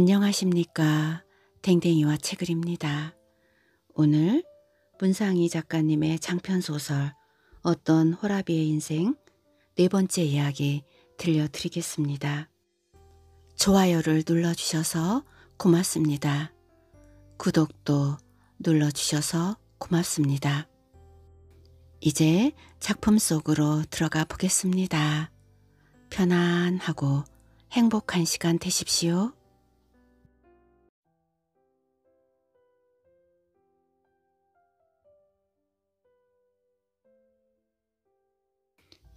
안녕하십니까. 댕댕이와 책을입니다. 오늘 문상희 작가님의 장편소설 어떤 호라비의 인생 네 번째 이야기 들려드리겠습니다. 좋아요를 눌러주셔서 고맙습니다. 구독도 눌러주셔서 고맙습니다. 이제 작품 속으로 들어가 보겠습니다. 편안하고 행복한 시간 되십시오.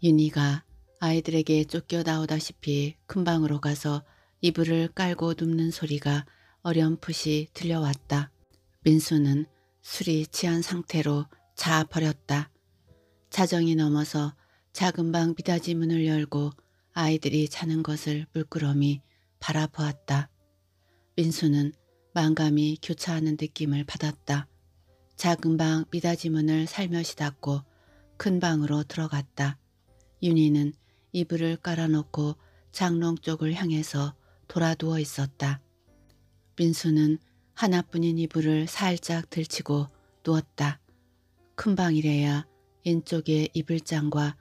윤희가 아이들에게 쫓겨 나오다시피 큰 방으로 가서 이불을 깔고 눕는 소리가 어렴풋이 들려왔다. 민수는 술이 취한 상태로 자 버렸다. 자정이 넘어서 작은 방 비다지 문을 열고 아이들이 자는 것을 물끄러미 바라보았다. 민수는 만감이 교차하는 느낌을 받았다. 작은 방 미닫이 문을 살며시 닫고 큰 방으로 들어갔다. 윤희는 이불을 깔아놓고 장롱 쪽을 향해서 돌아누워 있었다. 민수는 하나뿐인 이불을 살짝 들치고 누웠다. 큰 방이래야 인쪽에 이불장과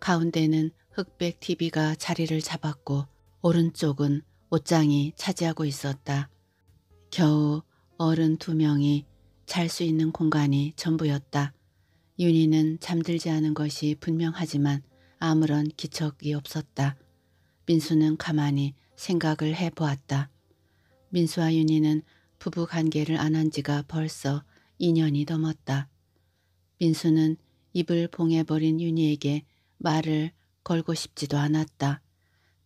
가운데는 흑백 TV가 자리를 잡았고 오른쪽은 옷장이 차지하고 있었다. 겨우 어른 두 명이 잘 수 있는 공간이 전부였다. 윤희는 잠들지 않은 것이 분명하지만 아무런 기척이 없었다. 민수는 가만히 생각을 해보았다. 민수와 윤희는 부부 관계를 안 한 지가 벌써 2년이 넘었다. 민수는 입을 봉해버린 윤희에게 말을 걸고 싶지도 않았다.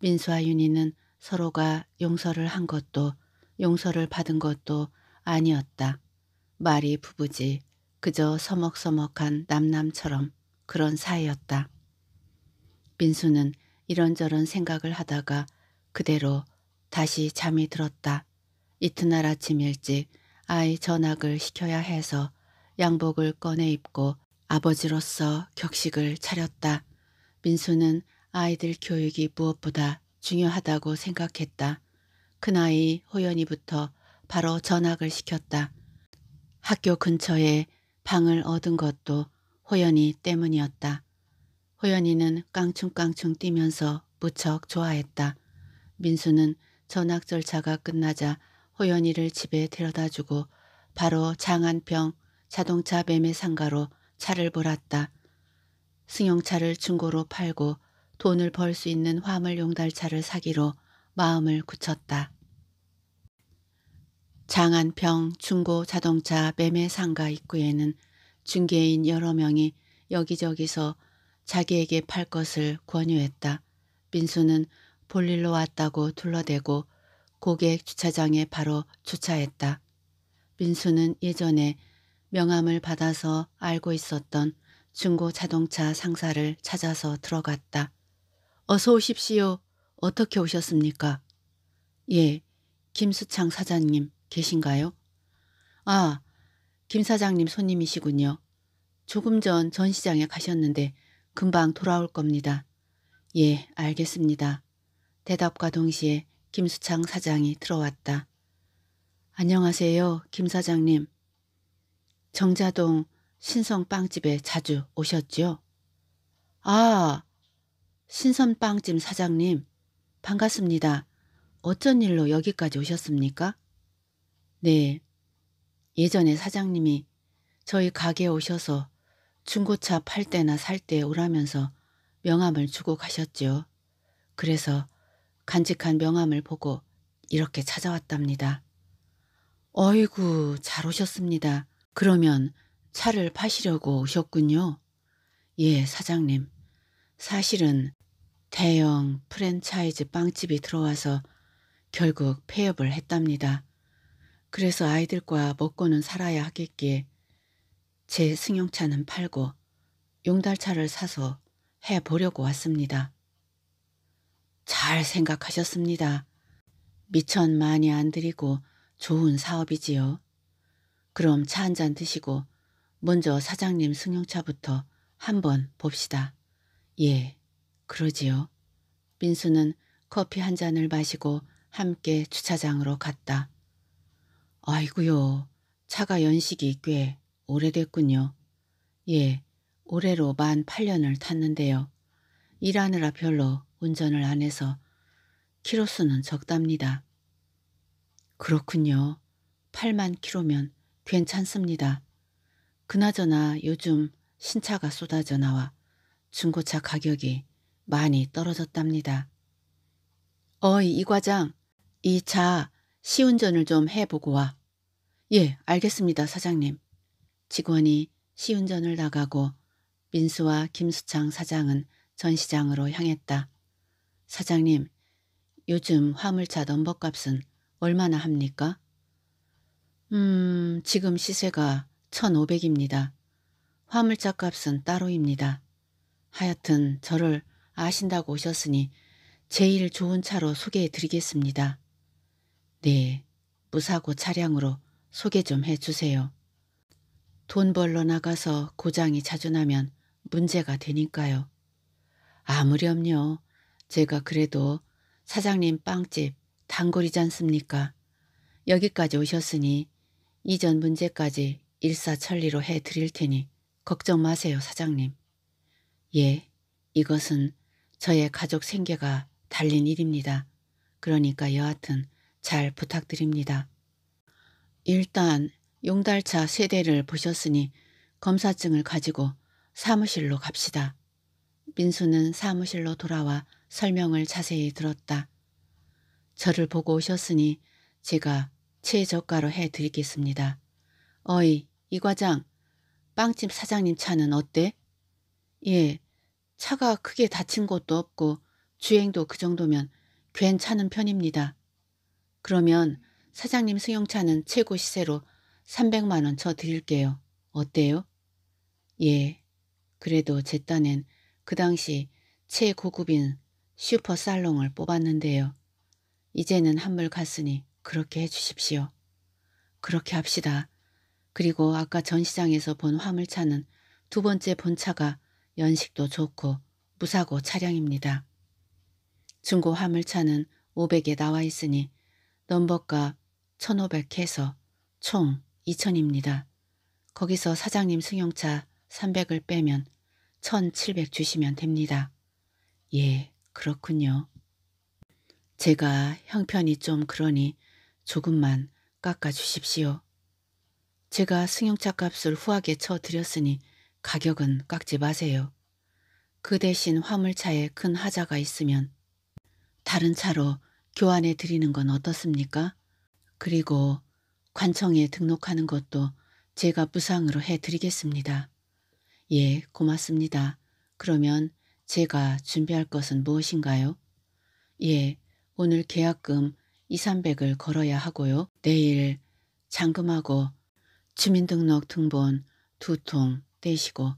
민수와 윤희는 서로가 용서를 한 것도 용서를 받은 것도 아니었다. 말이 부부지 그저 서먹서먹한 남남처럼 그런 사이였다. 민수는 이런저런 생각을 하다가 그대로 다시 잠이 들었다. 이튿날 아침 일찍 아이 전학을 시켜야 해서 양복을 꺼내 입고 아버지로서 격식을 차렸다. 민수는 아이들 교육이 무엇보다 중요하다고 생각했다. 큰아이 호연이부터 바로 전학을 시켰다. 학교 근처에 방을 얻은 것도 호연이 때문이었다. 호연이는 깡충깡충 뛰면서 무척 좋아했다. 민수는 전학 절차가 끝나자 호연이를 집에 데려다주고 바로 장안평 자동차 매매 상가로 차를 몰았다. 승용차를 중고로 팔고 돈을 벌 수 있는 화물 용달차를 사기로 마음을 굳혔다. 장안평 중고 자동차 매매 상가 입구에는 중개인 여러 명이 여기저기서 자기에게 팔 것을 권유했다. 민수는 볼일로 왔다고 둘러대고 고객 주차장에 바로 주차했다. 민수는 예전에 명함을 받아서 알고 있었던 중고 자동차 상사를 찾아서 들어갔다. 어서 오십시오. 어떻게 오셨습니까? 예, 김수창 사장님 계신가요? 아, 김 사장님 손님이시군요. 조금 전 전시장에 가셨는데 금방 돌아올 겁니다. 예, 알겠습니다. 대답과 동시에 김수창 사장이 들어왔다. 안녕하세요, 김 사장님. 정자동 신성빵집에 자주 오셨지요? 아, 신선빵집 사장님, 반갑습니다. 어쩐 일로 여기까지 오셨습니까? 네, 예전에 사장님이 저희 가게에 오셔서 중고차 팔 때나 살 때 오라면서 명함을 주고 가셨지요. 그래서 간직한 명함을 보고 이렇게 찾아왔답니다. 어이구 잘 오셨습니다. 그러면 차를 파시려고 오셨군요. 예 사장님 사실은 대형 프랜차이즈 빵집이 들어와서 결국 폐업을 했답니다. 그래서 아이들과 먹고는 살아야 하겠기에 제 승용차는 팔고 용달차를 사서 해보려고 왔습니다. 잘 생각하셨습니다. 미천 많이 안드리고 좋은 사업이지요. 그럼 차 한 잔 드시고 먼저 사장님 승용차부터 한번 봅시다. 예, 그러지요. 민수는 커피 한 잔을 마시고 함께 주차장으로 갔다. 아이구요, 차가 연식이 꽤 오래됐군요. 예, 올해로 만 8년을 탔는데요. 일하느라 별로 운전을 안 해서 키로수는 적답니다. 그렇군요. 8만 키로면 괜찮습니다. 그나저나 요즘 신차가 쏟아져 나와 중고차 가격이 많이 떨어졌답니다. 어이 이 과장, 이 차 시운전을 좀 해보고 와. 예, 알겠습니다 사장님. 직원이 시운전을 나가고 민수와 김수창 사장은 전시장으로 향했다. 사장님, 요즘 화물차 넘버값은 얼마나 합니까? 음, 지금 시세가 1,500입니다. 화물차 값은 따로입니다. 하여튼 저를 아신다고 오셨으니 제일 좋은 차로 소개해 드리겠습니다. 네, 무사고 차량으로 소개 좀 해주세요. 돈 벌러 나가서 고장이 자주 나면 문제가 되니까요. 아무렴요. 제가 그래도 사장님 빵집 단골이지않습니까 여기까지 오셨으니 이전 문제까지 일사천리로 해드릴 테니 걱정 마세요 사장님. 예, 이것은 저의 가족 생계가 달린 일입니다. 그러니까 여하튼 잘 부탁드립니다. 일단 용달차 세 대를 보셨으니 검사증을 가지고 사무실로 갑시다. 민수는 사무실로 돌아와 설명을 자세히 들었다. 저를 보고 오셨으니 제가 최저가로 해드리겠습니다. 어이, 이 과장, 빵집 사장님 차는 어때? 예, 차가 크게 다친 것도 없고 주행도 그 정도면 괜찮은 편입니다. 그러면 사장님 승용차는 최고 시세로 300만 원쳐 드릴게요. 어때요? 예. 그래도 제 딴엔 그 당시 최고급인 슈퍼 살롱을 뽑았는데요. 이제는 한물 갔으니 그렇게 해주십시오. 그렇게 합시다. 그리고 아까 전시장에서 본 화물차는 두 번째 본차가 연식도 좋고 무사고 차량입니다. 중고 화물차는 500에 나와 있으니 넘버값 1500 해서 총 2천입니다. 거기서 사장님 승용차 300을 빼면 1,700 주시면 됩니다. 예, 그렇군요. 제가 형편이 좀 그러니 조금만 깎아주십시오. 제가 승용차 값을 후하게 쳐드렸으니 가격은 깎지 마세요. 그 대신 화물차에 큰 하자가 있으면 다른 차로 교환해 드리는 건 어떻습니까? 그리고 관청에 등록하는 것도 제가 부상으로 해드리겠습니다. 예, 고맙습니다. 그러면 제가 준비할 것은 무엇인가요? 예, 오늘 계약금 2, 300을 걸어야 하고요. 내일 잔금하고 주민등록 등본 두 통 떼시고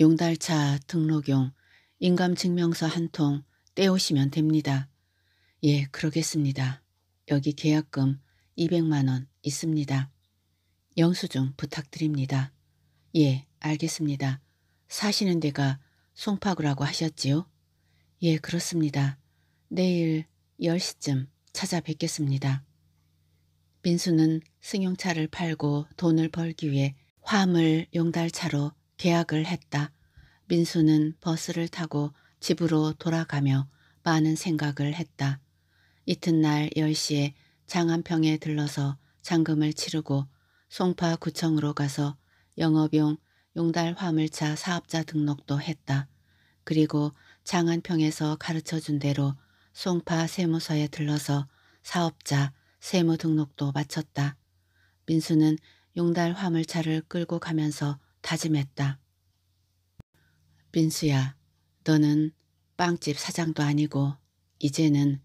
용달차 등록용 인감증명서 한 통 떼오시면 됩니다. 예, 그러겠습니다. 여기 계약금 200만원 있습니다. 영수증 부탁드립니다. 예, 알겠습니다. 사시는 데가 송파구라고 하셨지요? 예, 그렇습니다. 내일 10시쯤 찾아뵙겠습니다. 민수는 승용차를 팔고 돈을 벌기 위해 화물 용달차로 계약을 했다. 민수는 버스를 타고 집으로 돌아가며 많은 생각을 했다. 이튿날 10시에 장한평에 들러서 잔금을 치르고 송파 구청으로 가서 영업용 용달 화물차 사업자 등록도 했다. 그리고 장한평에서 가르쳐준 대로 송파 세무서에 들러서 사업자 세무 등록도 마쳤다. 민수는 용달 화물차를 끌고 가면서 다짐했다. 민수야, 너는 빵집 사장도 아니고 이제는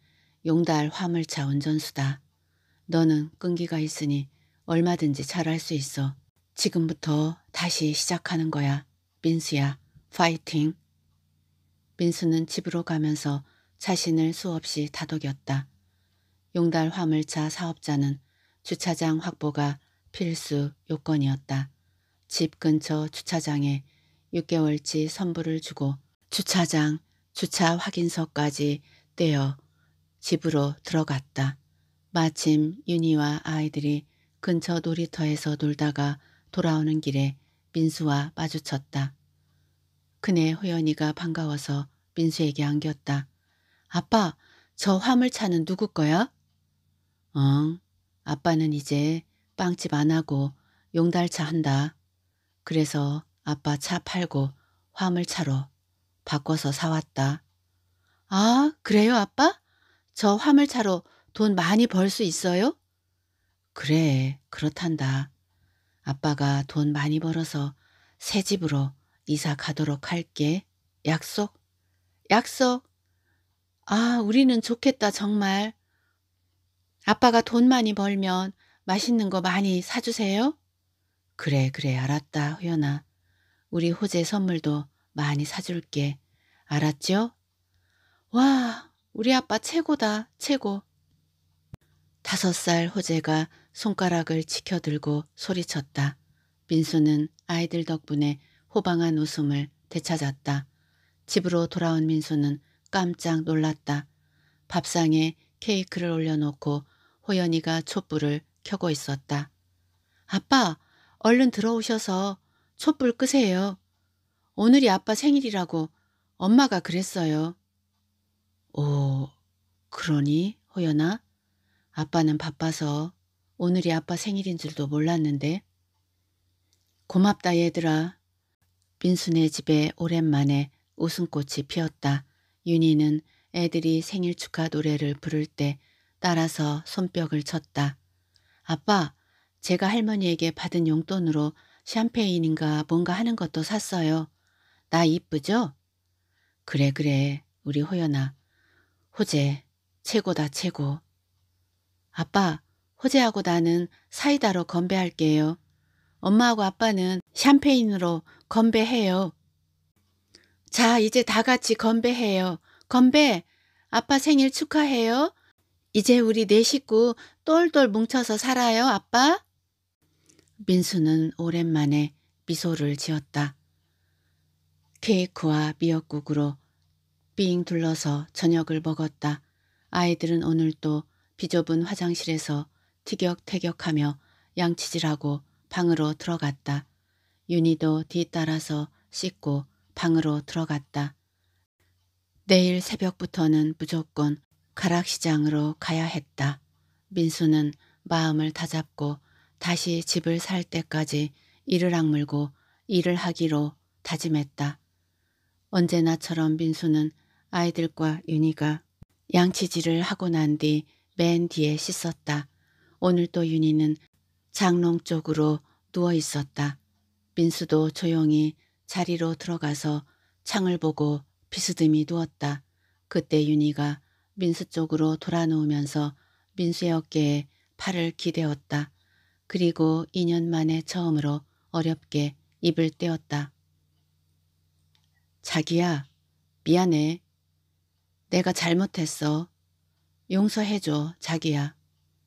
용달 화물차 운전수다. 너는 끈기가 있으니 얼마든지 잘할 수 있어. 지금부터 다시 시작하는 거야. 민수야, 파이팅. 민수는 집으로 가면서 자신을 수없이 다독였다. 용달 화물차 사업자는 주차장 확보가 필수 요건이었다. 집 근처 주차장에 6개월치 선불을 주고 주차장 주차 확인서까지 떼어 집으로 들어갔다. 마침 윤희와 아이들이 근처 놀이터에서 놀다가 돌아오는 길에 민수와 마주쳤다. 그네 호연이가 반가워서 민수에게 안겼다. 아빠, 저 화물차는 누구 거야? 응, 아빠는 이제 빵집 안 하고 용달차 한다. 그래서 아빠 차 팔고 화물차로 바꿔서 사왔다. 아, 그래요 아빠? 저 화물차로 돈 많이 벌 수 있어요? 그래, 그렇단다. 아빠가 돈 많이 벌어서 새 집으로 이사 가도록 할게. 약속? 약속? 아, 우리는 좋겠다, 정말. 아빠가 돈 많이 벌면 맛있는 거 많이 사주세요. 그래, 그래, 알았다, 호연아. 우리 호재 선물도 많이 사줄게. 알았죠? 와, 우리 아빠 최고다, 최고. 다섯 살 호재가 손가락을 치켜들고 소리쳤다. 민수는 아이들 덕분에 호방한 웃음을 되찾았다. 집으로 돌아온 민수는 깜짝 놀랐다. 밥상에 케이크를 올려놓고 호연이가 촛불을 켜고 있었다. 아빠, 얼른 들어오셔서 촛불 끄세요. 오늘이 아빠 생일이라고 엄마가 그랬어요. 오, 그러니, 호연아? 아빠는 바빠서 오늘이 아빠 생일인 줄도 몰랐는데. 고맙다 얘들아. 민수네 집에 오랜만에 웃음꽃이 피었다. 윤희는 애들이 생일 축하 노래를 부를 때 따라서 손뼉을 쳤다. 아빠, 제가 할머니에게 받은 용돈으로 샴페인인가 뭔가 하는 것도 샀어요. 나 이쁘죠? 그래 그래 우리 호연아. 호재 최고다 최고. 아빠, 호재하고 나는 사이다로 건배할게요. 엄마하고 아빠는 샴페인으로 건배해요. 자, 이제 다 같이 건배해요. 건배! 아빠 생일 축하해요. 이제 우리 네 식구 똘똘 뭉쳐서 살아요, 아빠. 민수는 오랜만에 미소를 지었다. 케이크와 미역국으로 삥 둘러서 저녁을 먹었다. 아이들은 오늘도 비좁은 화장실에서 티격태격하며 양치질하고 방으로 들어갔다. 윤희도 뒤따라서 씻고 방으로 들어갔다. 내일 새벽부터는 무조건 가락시장으로 가야 했다. 민수는 마음을 다잡고 다시 집을 살 때까지 이를 악물고 일을 하기로 다짐했다. 언제나처럼 민수는 아이들과 윤희가 양치질을 하고 난뒤 맨 뒤에 씻었다. 오늘 도 윤희는 장롱 쪽으로 누워 있었다. 민수도 조용히 자리로 들어가서 창을 보고 비스듬히 누웠다. 그때 윤희가 민수 쪽으로 돌아누우면서 민수의 어깨에 팔을 기대었다. 그리고 2년 만에 처음으로 어렵게 입을 떼었다. 자기야, 미안해. 내가 잘못했어. 용서해줘 자기야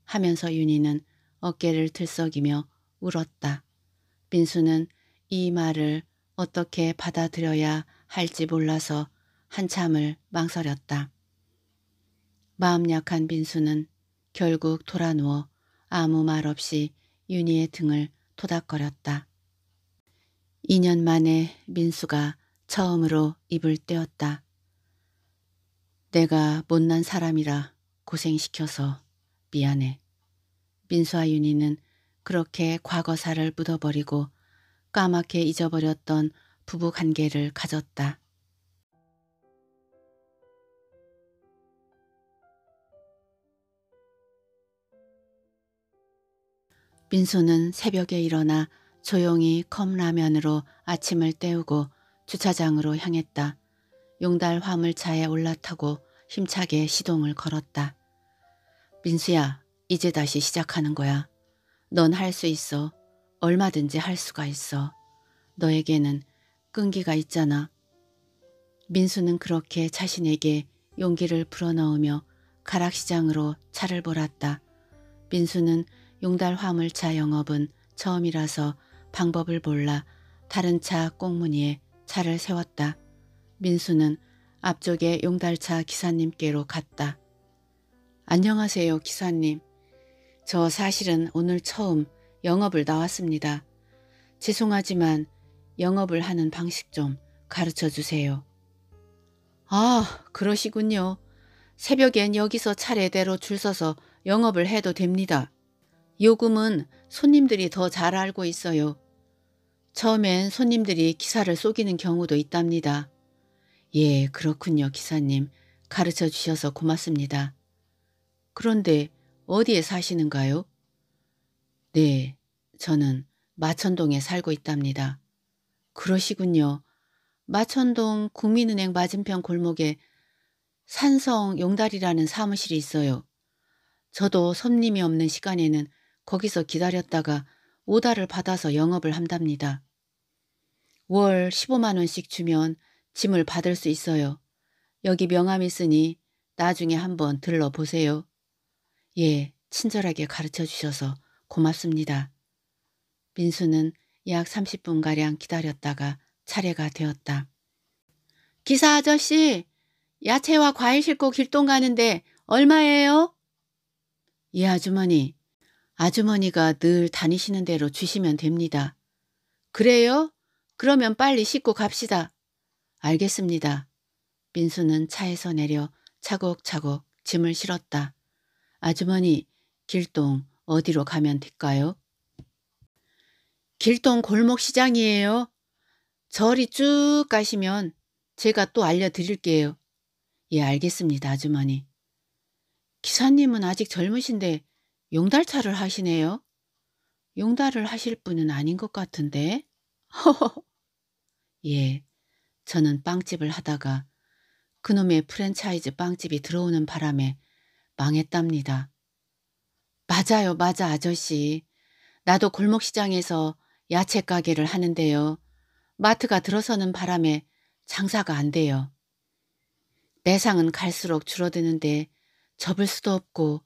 하면서 윤희는 어깨를 들썩이며 울었다. 민수는 이 말을 어떻게 받아들여야 할지 몰라서 한참을 망설였다. 마음 약한 민수는 결국 돌아누워 아무 말 없이 윤희의 등을 토닥거렸다. 2년 만에 민수가 처음으로 입을 떼었다. 내가 못난 사람이라 고생시켜서 미안해. 민수와 윤희는 그렇게 과거사를 묻어버리고 까맣게 잊어버렸던 부부 관계를 가졌다. 민수는 새벽에 일어나 조용히 컵라면으로 아침을 때우고 주차장으로 향했다. 용달 화물차에 올라타고 힘차게 시동을 걸었다. 민수야 이제 다시 시작하는 거야. 넌 할 수 있어. 얼마든지 할 수가 있어. 너에게는 끈기가 있잖아. 민수는 그렇게 자신에게 용기를 불어넣으며 가락시장으로 차를 몰았다. 민수는 용달 화물차 영업은 처음이라서 방법을 몰라 다른 차 꽁무니에 차를 세웠다. 민수는 앞쪽에 용달차 기사님께로 갔다. 안녕하세요, 기사님. 저 사실은 오늘 처음 영업을 나왔습니다. 죄송하지만 영업을 하는 방식 좀 가르쳐 주세요. 아, 그러시군요. 새벽엔 여기서 차례대로 줄 서서 영업을 해도 됩니다. 요금은 손님들이 더 잘 알고 있어요. 처음엔 손님들이 기사를 속이는 경우도 있답니다. 예, 그렇군요, 기사님. 가르쳐 주셔서 고맙습니다. 그런데 어디에 사시는가요? 네, 저는 마천동에 살고 있답니다. 그러시군요. 마천동 국민은행 맞은편 골목에 산성 용달이라는 사무실이 있어요. 저도 손님이 없는 시간에는 거기서 기다렸다가 오달을 받아서 영업을 한답니다. 월 15만 원씩 주면 짐을 받을 수 있어요. 여기 명함 있으니 나중에 한번 들러보세요. 예, 친절하게 가르쳐 주셔서 고맙습니다. 민수는 약 30분가량 기다렸다가 차례가 되었다. 기사 아저씨, 야채와 과일 싣고 길동 가는데 얼마예요? 예, 아주머니. 아주머니가 늘 다니시는 대로 주시면 됩니다. 그래요? 그러면 빨리 싣고 갑시다. 알겠습니다. 민수는 차에서 내려 차곡차곡 짐을 실었다. 아주머니, 길동 어디로 가면 될까요? 길동 골목 시장이에요. 저리 쭉 가시면 제가 또 알려드릴게요. 예, 알겠습니다, 아주머니. 기사님은 아직 젊으신데 용달차를 하시네요. 용달을 하실 분은 아닌 것 같은데. 허허. 예, 저는 빵집을 하다가 그놈의 프랜차이즈 빵집이 들어오는 바람에 망했답니다. 맞아요, 맞아 아저씨. 나도 골목시장에서 야채 가게를 하는데요. 마트가 들어서는 바람에 장사가 안 돼요. 매상은 갈수록 줄어드는데 접을 수도 없고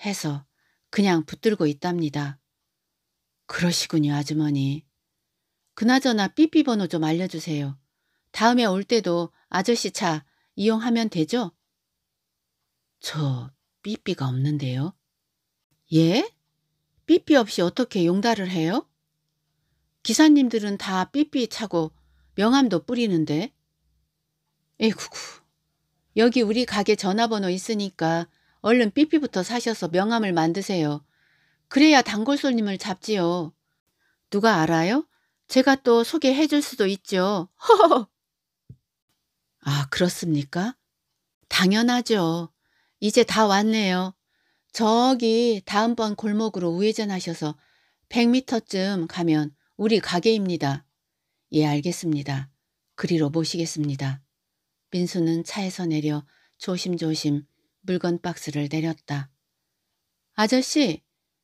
해서 그냥 붙들고 있답니다. 그러시군요, 아주머니. 그나저나 삐삐 번호 좀 알려주세요. 다음에 올 때도 아저씨 차 이용하면 되죠? 저 삐삐가 없는데요. 예? 삐삐 없이 어떻게 용달을 해요? 기사님들은 다 삐삐 차고 명함도 뿌리는데. 에구구 여기 우리 가게 전화번호 있으니까 얼른 삐삐부터 사셔서 명함을 만드세요. 그래야 단골손님을 잡지요. 누가 알아요? 제가 또 소개해 줄 수도 있죠. 허 허허. 아, 그렇습니까? 당연하죠. 이제 다 왔네요. 저기 다음번 골목으로 우회전하셔서 100m쯤 가면 우리 가게입니다. 예, 알겠습니다. 그리로 모시겠습니다. 민수는 차에서 내려 조심조심 물건 박스를 내렸다. 아저씨,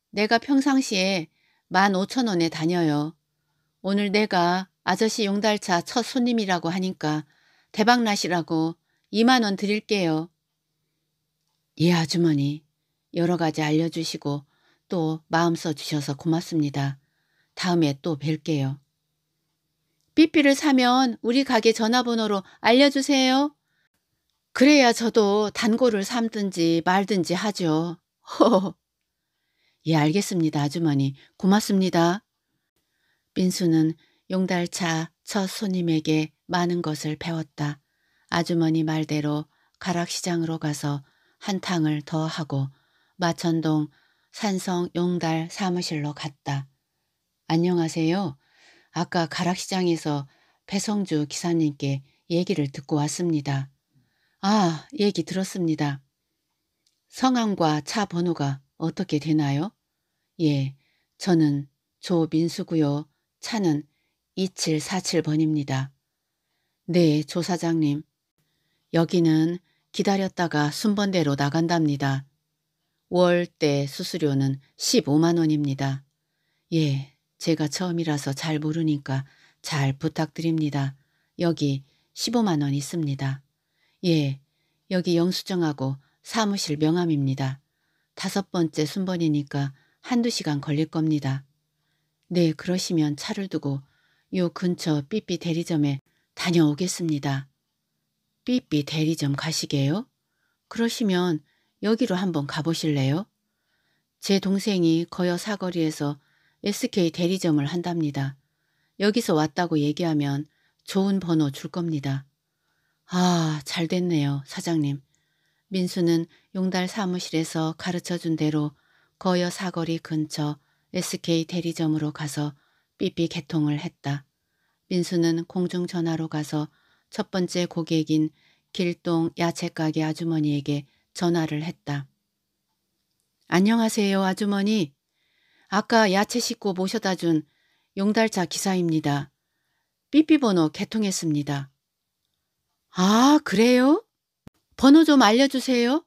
내가 평상시에 15,000원에 다녀요. 오늘 내가 아저씨 용달차 첫 손님이라고 하니까 대박나시라고 2만원 드릴게요. 예, 아주머니. 여러 가지 알려주시고 또 마음 써주셔서 고맙습니다. 다음에 또 뵐게요. 삐삐를 사면 우리 가게 전화번호로 알려주세요. 그래야 저도 단골을 삼든지 말든지 하죠. 예, 알겠습니다, 아주머니. 고맙습니다. 민수는 용달차 첫 손님에게 많은 것을 배웠다. 아주머니 말대로 가락시장으로 가서 한탕을 더 하고 마천동 산성 용달 사무실로 갔다. 안녕하세요. 아까 가락시장에서 배성주 기사님께 얘기를 듣고 왔습니다. 아, 얘기 들었습니다. 성함과 차 번호가 어떻게 되나요? 예, 저는 조민수고요. 차는 2747번입니다. 네, 조 사장님. 여기는 기다렸다가 순번대로 나간답니다. 월대 수수료는 15만 원입니다. 예, 제가 처음이라서 잘 모르니까 잘 부탁드립니다. 여기 15만 원 있습니다. 예, 여기 영수증하고 사무실 명함입니다. 다섯 번째 순번이니까 한두 시간 걸릴 겁니다. 네, 그러시면 차를 두고 요 근처 삐삐 대리점에 다녀오겠습니다. 삐삐 대리점 가시게요? 그러시면 여기로 한번 가보실래요? 제 동생이 거여 사거리에서 SK 대리점을 한답니다. 여기서 왔다고 얘기하면 좋은 번호 줄 겁니다. 아, 잘 됐네요, 사장님. 민수는 용달 사무실에서 가르쳐준 대로 거여 사거리 근처 SK 대리점으로 가서 삐삐 개통을 했다. 민수는 공중전화로 가서 첫 번째 고객인 길동 야채가게 아주머니에게 전화를 했다. 안녕하세요 아주머니. 아까 야채 싣고 모셔다 준 용달차 기사입니다. 삐삐번호 개통했습니다. 아 그래요? 번호 좀 알려주세요.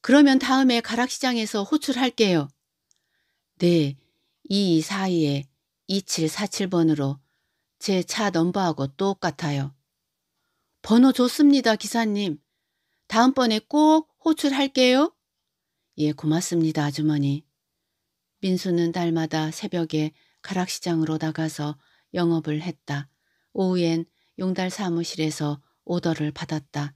그러면 다음에 가락시장에서 호출할게요. 네, 2242에 2747번으로 제 차 넘버하고 똑같아요. 번호 좋습니다, 기사님. 다음번에 꼭 호출할게요. 예, 고맙습니다, 아주머니. 민수는 달마다 새벽에 가락시장으로 나가서 영업을 했다. 오후엔 용달 사무실에서 오더를 받았다.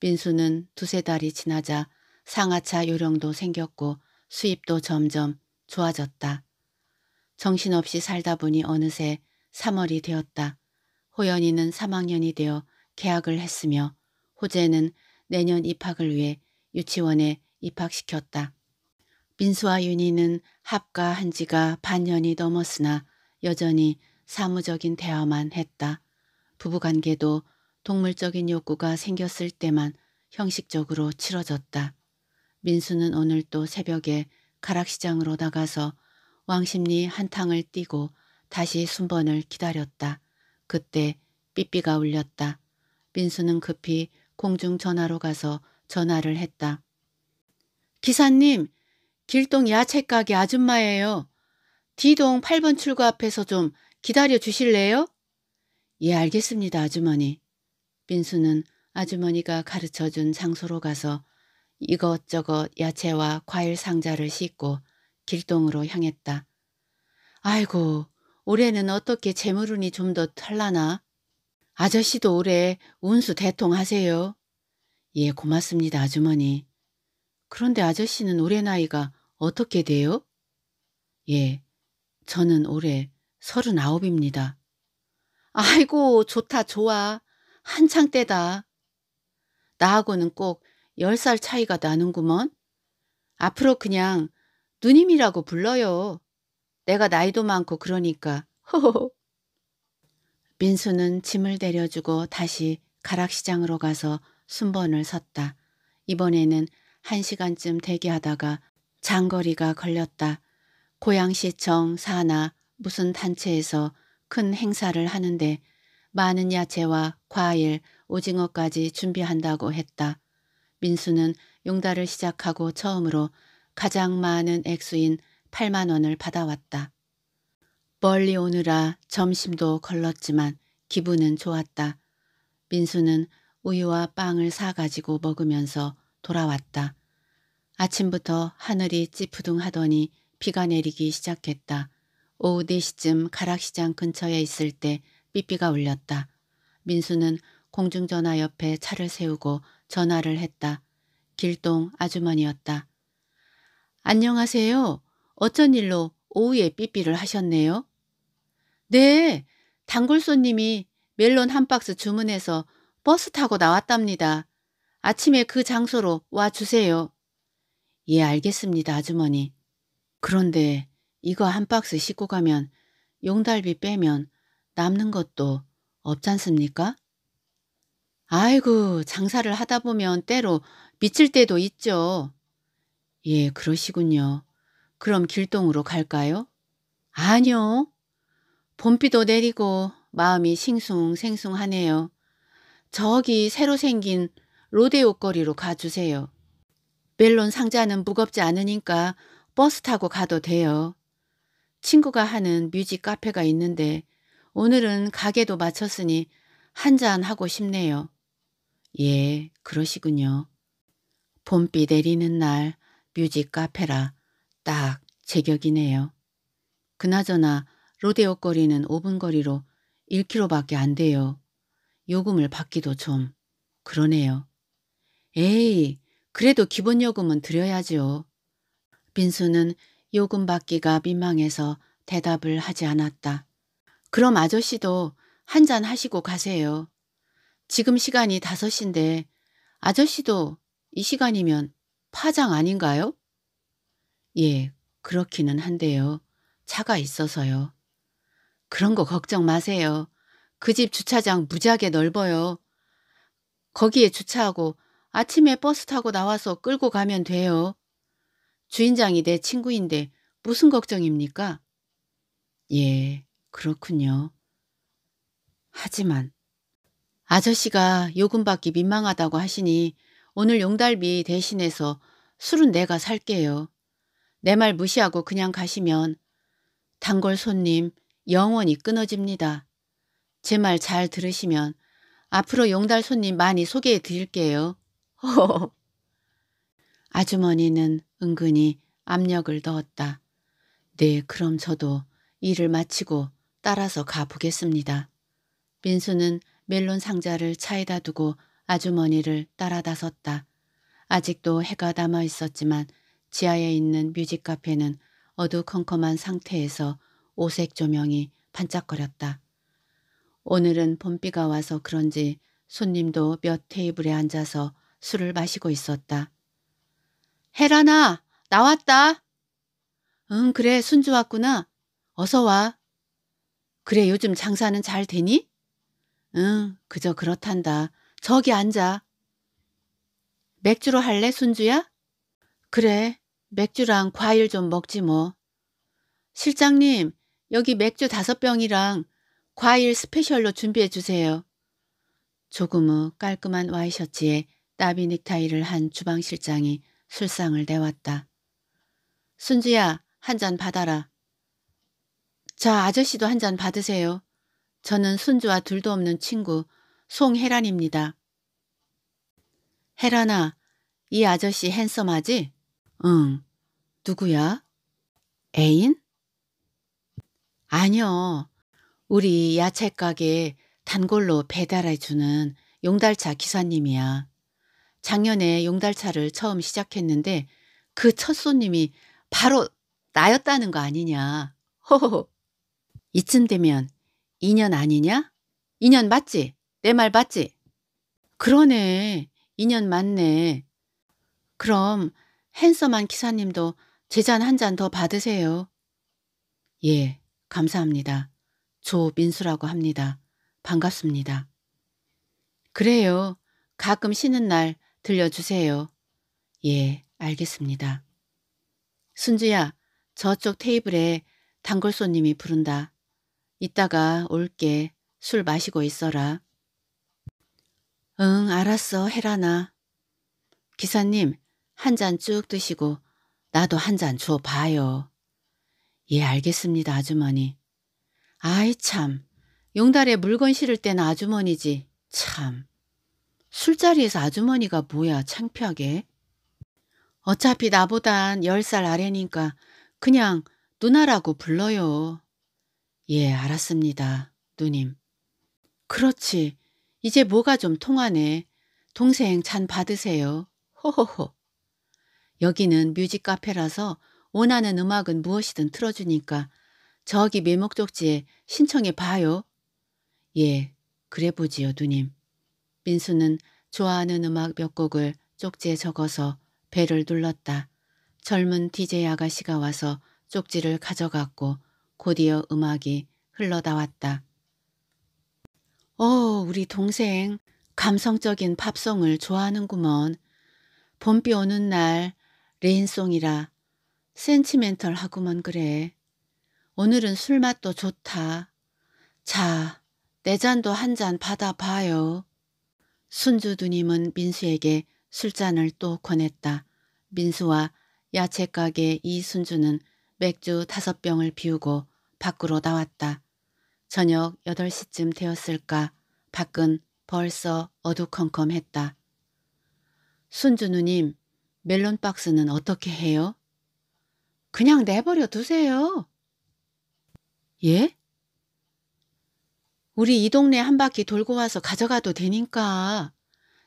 민수는 두세 달이 지나자 상하차 요령도 생겼고 수입도 점점 좋아졌다. 정신없이 살다 보니 어느새 3월이 되었다. 호연이는 3학년이 되어 개학을 했으며 호재는 내년 입학을 위해 유치원에 입학시켰다. 민수와 윤희는 합가한 지가 반년이 넘었으나 여전히 사무적인 대화만 했다. 부부관계도 동물적인 욕구가 생겼을 때만 형식적으로 치러졌다. 민수는 오늘 또 새벽에 가락시장으로 나가서 왕십리 한탕을 뛰고 다시 순번을 기다렸다. 그때 삐삐가 울렸다. 민수는 급히 공중전화로 가서 전화를 했다. 기사님, 길동 야채가게 아줌마예요. D동 8번 출구 앞에서 좀 기다려 주실래요? 예, 알겠습니다, 아주머니. 민수는 아주머니가 가르쳐준 장소로 가서 이것저것 야채와 과일 상자를 싣고 길동으로 향했다. 아이고, 올해는 어떻게 재물운이 좀 더 탈라나? 아저씨도 올해 운수 대통하세요. 예, 고맙습니다, 아주머니. 그런데 아저씨는 올해 나이가 어떻게 돼요? 예, 저는 올해 서른아홉입니다. 아이고, 좋다, 좋아. 한창 때다. 나하고는 꼭 열 살 차이가 나는구먼. 앞으로 그냥 누님이라고 불러요. 내가 나이도 많고 그러니까. 호호호. 민수는 짐을 내려주고 다시 가락시장으로 가서 순번을 섰다. 이번에는 한 시간쯤 대기하다가 장거리가 걸렸다. 고양시청 사나 무슨 단체에서 큰 행사를 하는데 많은 야채와 과일, 오징어까지 준비한다고 했다. 민수는 용달을 시작하고 처음으로 가장 많은 액수인 8만 원을 받아왔다. 멀리 오느라 점심도 걸렀지만 기분은 좋았다. 민수는 우유와 빵을 사가지고 먹으면서 돌아왔다. 아침부터 하늘이 찌푸둥하더니 비가 내리기 시작했다. 오후 4시쯤 가락시장 근처에 있을 때 삐삐가 울렸다. 민수는 공중전화 옆에 차를 세우고 전화를 했다. 길동 아주머니였다. 안녕하세요. 어쩐 일로 오후에 삐삐를 하셨네요? 네, 단골 손님이 멜론 한 박스 주문해서 버스 타고 나왔답니다. 아침에 그 장소로 와 주세요. 예, 알겠습니다, 아주머니. 그런데 이거 한 박스 싣고 가면 용달비 빼면 남는 것도 없잖습니까? 아이고, 장사를 하다 보면 때로 미칠 때도 있죠. 예, 그러시군요. 그럼 길동으로 갈까요? 아니요. 봄비도 내리고 마음이 싱숭생숭하네요. 저기 새로 생긴 로데오 거리로 가주세요. 멜론 상자는 무겁지 않으니까 버스 타고 가도 돼요. 친구가 하는 뮤직 카페가 있는데 오늘은 가게도 마쳤으니 한잔 하고 싶네요. 예, 그러시군요. 봄비 내리는 날 뮤직 카페라 딱 제격이네요. 그나저나 로데오 거리는 5분 거리로 1km밖에 안 돼요. 요금을 받기도 좀 그러네요. 에이 그래도 기본 요금은 드려야지요 빈수는 요금 받기가 민망해서 대답을 하지 않았다. 그럼 아저씨도 한 잔 하시고 가세요. 지금 시간이 5시인데 아저씨도 이 시간이면 파장 아닌가요? 예, 그렇기는 한데요. 차가 있어서요. 그런 거 걱정 마세요. 그 집 주차장 무지하게 넓어요. 거기에 주차하고 아침에 버스 타고 나와서 끌고 가면 돼요. 주인장이 내 친구인데 무슨 걱정입니까? 예, 그렇군요. 하지만 아저씨가 요금 받기 민망하다고 하시니 오늘 용달비 대신해서 술은 내가 살게요. 내 말 무시하고 그냥 가시면 단골 손님 영원히 끊어집니다. 제 말 잘 들으시면 앞으로 용달 손님 많이 소개해 드릴게요. 아주머니는 은근히 압력을 넣었다. 네, 그럼 저도 일을 마치고 따라서 가보겠습니다. 민수는 멜론 상자를 차에다 두고 아주머니를 따라 다섰다 아직도 해가 남아 있었지만 지하에 있는 뮤직 카페는 어두컴컴한 상태에서 오색 조명이 반짝거렸다. 오늘은 봄비가 와서 그런지 손님도 몇 테이블에 앉아서 술을 마시고 있었다. 헤라나 나왔다. 응 그래 순주 왔구나. 어서 와. 그래 요즘 장사는 잘 되니? 응 그저 그렇단다. 저기 앉아. 맥주로 할래 순주야? 그래 맥주랑 과일 좀 먹지 뭐. 실장님 여기 맥주 다섯 병이랑 과일 스페셜로 준비해 주세요. 조금 후 깔끔한 와이셔츠에 따비 넥타이를 한 주방실장이 술상을 내왔다. 순주야 한 잔 받아라. 자 아저씨도 한 잔 받으세요. 저는 순주와 둘도 없는 친구 송혜란입니다. 혜란아 이 아저씨 핸섬하지? 응. 누구야? 애인? 아니요. 우리 야채 가게 단골로 배달해주는 용달차 기사님이야. 작년에 용달차를 처음 시작했는데 그 첫 손님이 바로 나였다는 거 아니냐. 호호호. 이쯤 되면 2년 아니냐? 2년 맞지? 내 말 맞지? 그러네. 2년 맞네. 그럼 핸섬한 기사님도 제잔 한 잔 더 받으세요. 예. 감사합니다. 조민수라고 합니다. 반갑습니다. 그래요. 가끔 쉬는 날 들려주세요. 예, 알겠습니다. 순주야, 저쪽 테이블에 단골 손님이 부른다. 이따가 올게. 술 마시고 있어라. 응, 알았어, 해라나. 기사님, 한 잔 쭉 드시고 나도 한 잔 줘봐요. 예 알겠습니다 아주머니. 아이 참 용달에 물건 실을 땐 아주머니지 참. 술자리에서 아주머니가 뭐야 창피하게. 어차피 나보단 열 살 아래니까 그냥 누나라고 불러요. 예 알았습니다 누님. 그렇지 이제 뭐가 좀 통하네. 동생 잔 받으세요. 호호호. 여기는 뮤직 카페라서 원하는 음악은 무엇이든 틀어주니까 저기 밀목적지에 신청해 봐요. 예, 그래 보지요, 누님. 민수는 좋아하는 음악 몇 곡을 쪽지에 적어서 배를 눌렀다. 젊은 디제이 아가씨가 와서 쪽지를 가져갔고 곧이어 음악이 흘러나왔다. 어, 우리 동생 감성적인 팝송을 좋아하는구먼. 봄비 오는 날 레인송이라 센치멘털하구먼 그래. 오늘은 술맛도 좋다. 자, 내 잔도 한 잔 받아봐요. 순주 누님은 민수에게 술잔을 또 권했다. 민수와 야채가게 이순주는 맥주 다섯 병을 비우고 밖으로 나왔다. 저녁 8시쯤 되었을까 밖은 벌써 어두컴컴했다. 순주 누님, 멜론 박스는 어떻게 해요? 그냥 내버려 두세요. 예? 우리 이 동네 한 바퀴 돌고 와서 가져가도 되니까.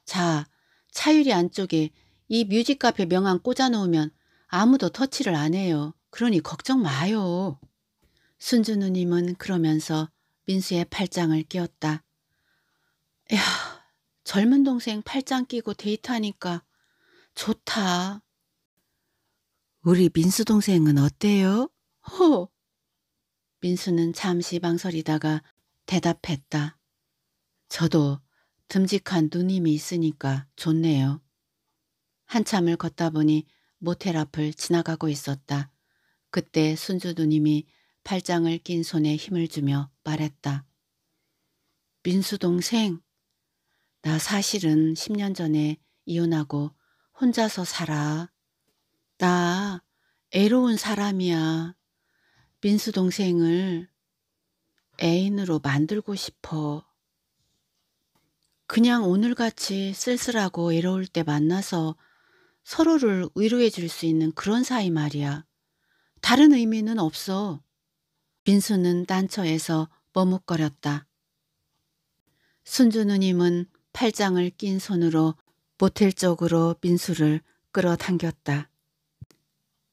자, 차유리 안쪽에 이 뮤직 카페 명함 꽂아놓으면 아무도 터치를 안 해요. 그러니 걱정 마요. 순주 누님은 그러면서 민수의 팔짱을 끼었다. 야, 젊은 동생 팔짱 끼고 데이트하니까 좋다. 우리 민수 동생은 어때요? 허! 민수는 잠시 망설이다가 대답했다. 저도 듬직한 누님이 있으니까 좋네요. 한참을 걷다 보니 모텔 앞을 지나가고 있었다. 그때 순주 누님이 팔짱을 낀 손에 힘을 주며 말했다. 민수 동생, 나 사실은 10년 전에 이혼하고 혼자서 살아. 나 애로운 사람이야. 민수 동생을 애인으로 만들고 싶어. 그냥 오늘같이 쓸쓸하고 애로울 때 만나서 서로를 위로해 줄 수 있는 그런 사이 말이야. 다른 의미는 없어. 민수는 딴처에서 머뭇거렸다. 순주 누님은 팔짱을 낀 손으로 모텔 쪽으로 민수를 끌어당겼다.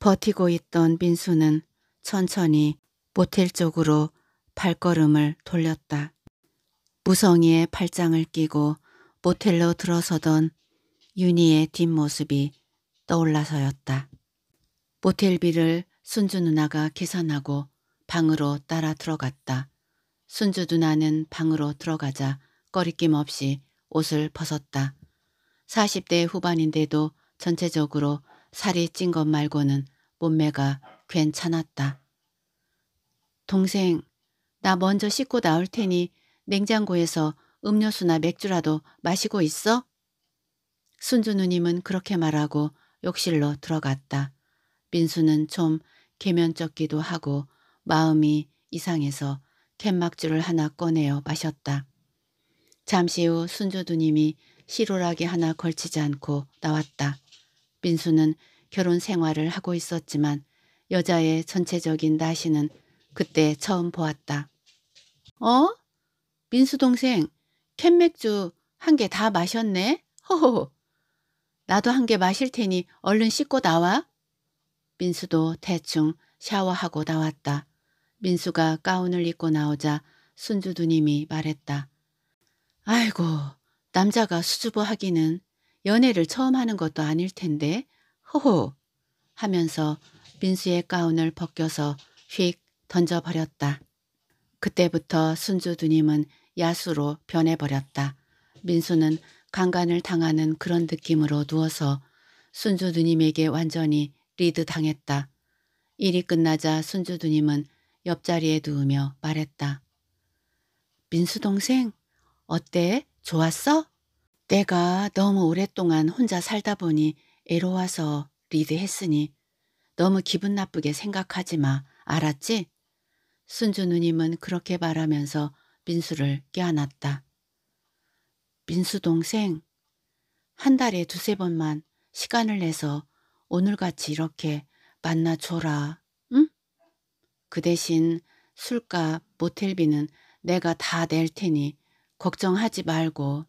버티고 있던 민수는 천천히 모텔 쪽으로 발걸음을 돌렸다. 무성이의 팔짱을 끼고 모텔로 들어서던 윤희의 뒷모습이 떠올라서였다. 모텔비를 순주 누나가 계산하고 방으로 따라 들어갔다. 순주 누나는 방으로 들어가자 꺼리낌 없이 옷을 벗었다. 40대 후반인데도 전체적으로 살이 찐 것 말고는 몸매가 괜찮았다. 동생, 나 먼저 씻고 나올 테니 냉장고에서 음료수나 맥주라도 마시고 있어? 순주 누님은 그렇게 말하고 욕실로 들어갔다. 민수는 좀 개면쩍기도 하고 마음이 이상해서 캔막주를 하나 꺼내어 마셨다. 잠시 후 순주 누님이 시루라이 하나 걸치지 않고 나왔다. 민수는 결혼 생활을 하고 있었지만 여자의 전체적인 나시는 그때 처음 보았다. 어? 민수 동생 캔맥주 한 개 다 마셨네? 허허 나도 한 개 마실 테니 얼른 씻고 나와. 민수도 대충 샤워하고 나왔다. 민수가 가운을 입고 나오자 순주 두님이 말했다. 아이고 남자가 수줍어 하기는 연애를 처음 하는 것도 아닐 텐데 호호 하면서 민수의 가운을 벗겨서 휙 던져버렸다. 그때부터 순주 두님은 야수로 변해버렸다. 민수는 강간을 당하는 그런 느낌으로 누워서 순주 누님에게 완전히 리드 당했다. 일이 끝나자 순주 누님은 옆자리에 누우며 말했다. 민수 동생 어때? 좋았어? 내가 너무 오랫동안 혼자 살다 보니 애로 와서 리드했으니 너무 기분 나쁘게 생각하지 마. 알았지? 순주 누님은 그렇게 말하면서 민수를 껴안았다. 민수 동생, 한 달에 두세 번만 시간을 내서 오늘같이 이렇게 만나줘라. 응? 그 대신 술값, 모텔비는 내가 다 낼 테니 걱정하지 말고.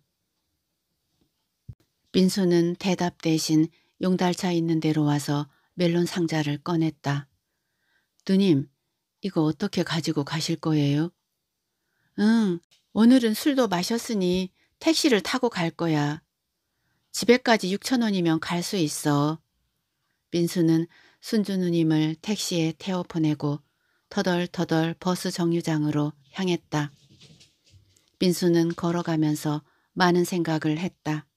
민수는 대답 대신 용달차 있는 데로 와서 멜론 상자를 꺼냈다. 누님, 이거 어떻게 가지고 가실 거예요? 응, 오늘은 술도 마셨으니 택시를 타고 갈 거야. 집에까지 6천 원이면 갈 수 있어. 민수는 순주 누님을 택시에 태워 보내고 터덜터덜 버스 정류장으로 향했다. 민수는 걸어가면서 많은 생각을 했다.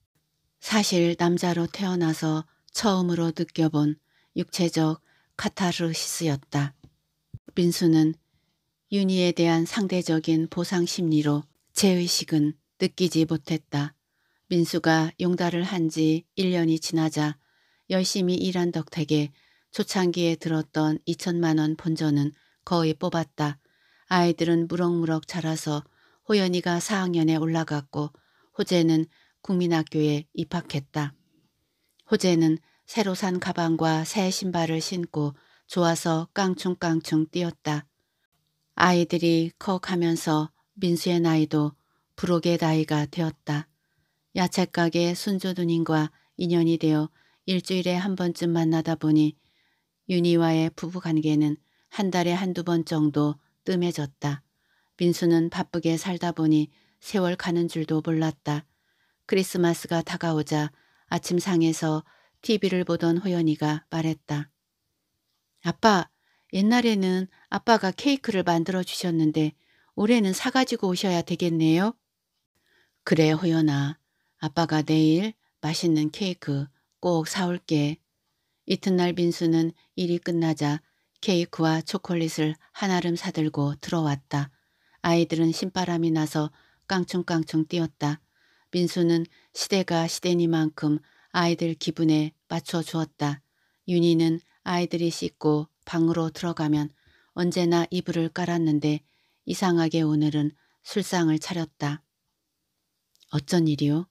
사실 남자로 태어나서 처음으로 느껴본 육체적 카타르시스였다. 민수는 윤희에 대한 상대적인 보상 심리로 제의식은 느끼지 못했다. 민수가 용달을 한 지 1년이 지나자 열심히 일한 덕택에 초창기에 들었던 2천만 원 본전은 거의 뽑았다. 아이들은 무럭무럭 자라서 호연이가 4학년에 올라갔고 호재는 국민학교에 입학했다. 호재는 새로 산 가방과 새 신발을 신고 좋아서 깡충깡충 뛰었다. 아이들이 커가면서 민수의 나이도 부록의 나이가 되었다. 야채가게 순조 누님과 인연이 되어 일주일에 한 번쯤 만나다 보니 윤희와의 부부관계는 한 달에 한두 번 정도 뜸해졌다. 민수는 바쁘게 살다 보니 세월 가는 줄도 몰랐다. 크리스마스가 다가오자 아침 상에서 TV를 보던 호연이가 말했다. 아빠, 옛날에는 아빠가 케이크를 만들어 주셨는데 올해는 사가지고 오셔야 되겠네요. 그래, 호연아. 아빠가 내일 맛있는 케이크 꼭 사올게. 이튿날 빈수는 일이 끝나자 케이크와 초콜릿을 한아름 사들고 들어왔다. 아이들은 신바람이 나서 깡충깡충 뛰었다. 민수는 시대가 시대니만큼 아이들 기분에 맞춰 주었다. 윤희는 아이들이 씻고 방으로 들어가면 언제나 이불을 깔았는데 이상하게 오늘은 술상을 차렸다. 어쩐 일이요?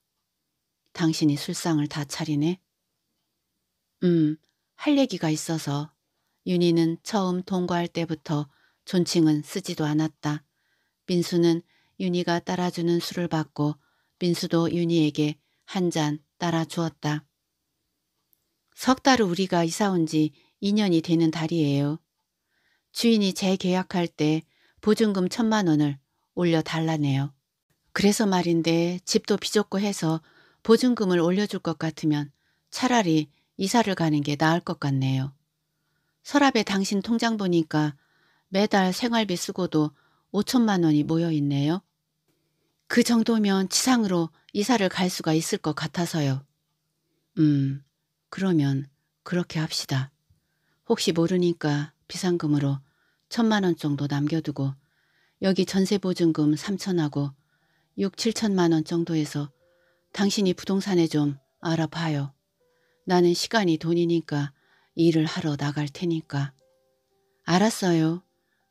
당신이 술상을 다 차리네? 음, 할 얘기가 있어서 윤희는 처음 동거할 때부터 존칭은 쓰지도 않았다. 민수는 윤희가 따라주는 술을 받고 민수도 윤희에게 한 잔 따라 주었다. 석 달을 우리가 이사 온 지 2년이 되는 달이에요. 주인이 재계약할 때 보증금 천만 원을 올려달라네요. 그래서 말인데 집도 비좁고 해서 보증금을 올려줄 것 같으면 차라리 이사를 가는 게 나을 것 같네요. 서랍에 당신 통장 보니까 매달 생활비 쓰고도 5천만 원이 모여 있네요. 그 정도면 지상으로 이사를 갈 수가 있을 것 같아서요. 음, 그러면 그렇게 합시다. 혹시 모르니까 비상금으로 천만 원 정도 남겨두고 여기 전세보증금 삼천하고 6, 7천만 원 정도에서 당신이 부동산에 좀 알아봐요. 나는 시간이 돈이니까 일을 하러 나갈 테니까. 알았어요.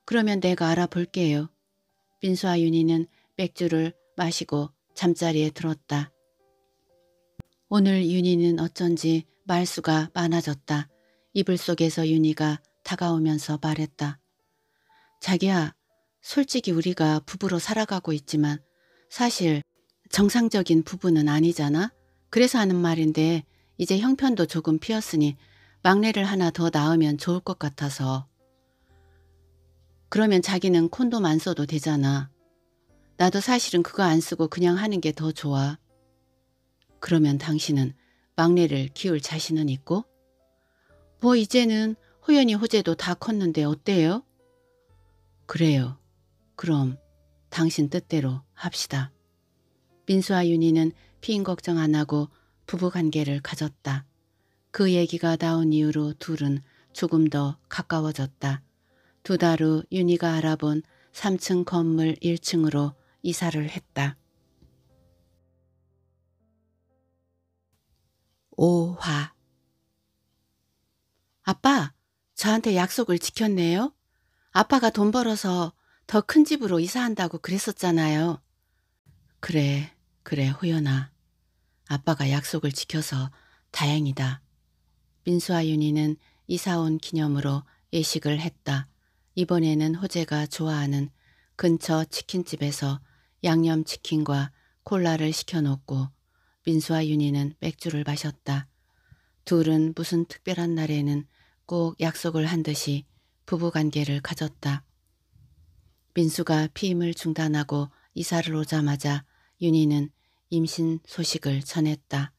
그러면 내가 알아볼게요. 빈수와 윤희는 맥주를 마시고 잠자리에 들었다. 오늘 윤희는 어쩐지 말수가 많아졌다. 이불 속에서 윤희가 다가오면서 말했다. 자기야, 솔직히 우리가 부부로 살아가고 있지만 사실 정상적인 부부는 아니잖아. 그래서 하는 말인데 이제 형편도 조금 피었으니 막내를 하나 더 낳으면 좋을 것 같아서. 그러면 자기는 콘돔 안 써도 되잖아. 나도 사실은 그거 안 쓰고 그냥 하는 게 더 좋아. 그러면 당신은 막내를 키울 자신은 있고? 뭐 이제는 호연이 호재도 다 컸는데 어때요? 그래요. 그럼 당신 뜻대로 합시다. 민수와 윤희는 피인 걱정 안 하고 부부관계를 가졌다. 그 얘기가 나온 이후로 둘은 조금 더 가까워졌다. 두 달 후 윤희가 알아본 3층 건물 1층으로 이사를 했다. 오화 아빠, 저한테 약속을 지켰네요. 아빠가 돈 벌어서 더 큰 집으로 이사한다고 그랬었잖아요. 그래, 그래, 호연아. 아빠가 약속을 지켜서 다행이다. 민수와 윤희는 이사 온 기념으로 예식을 했다. 이번에는 호재가 좋아하는 근처 치킨집에서 양념치킨과 콜라를 시켜놓고 민수와 윤희는 맥주를 마셨다. 둘은 무슨 특별한 날에는 꼭 약속을 한 듯이 부부관계를 가졌다. 민수가 피임을 중단하고 이사를 오자마자 윤희는 임신 소식을 전했다.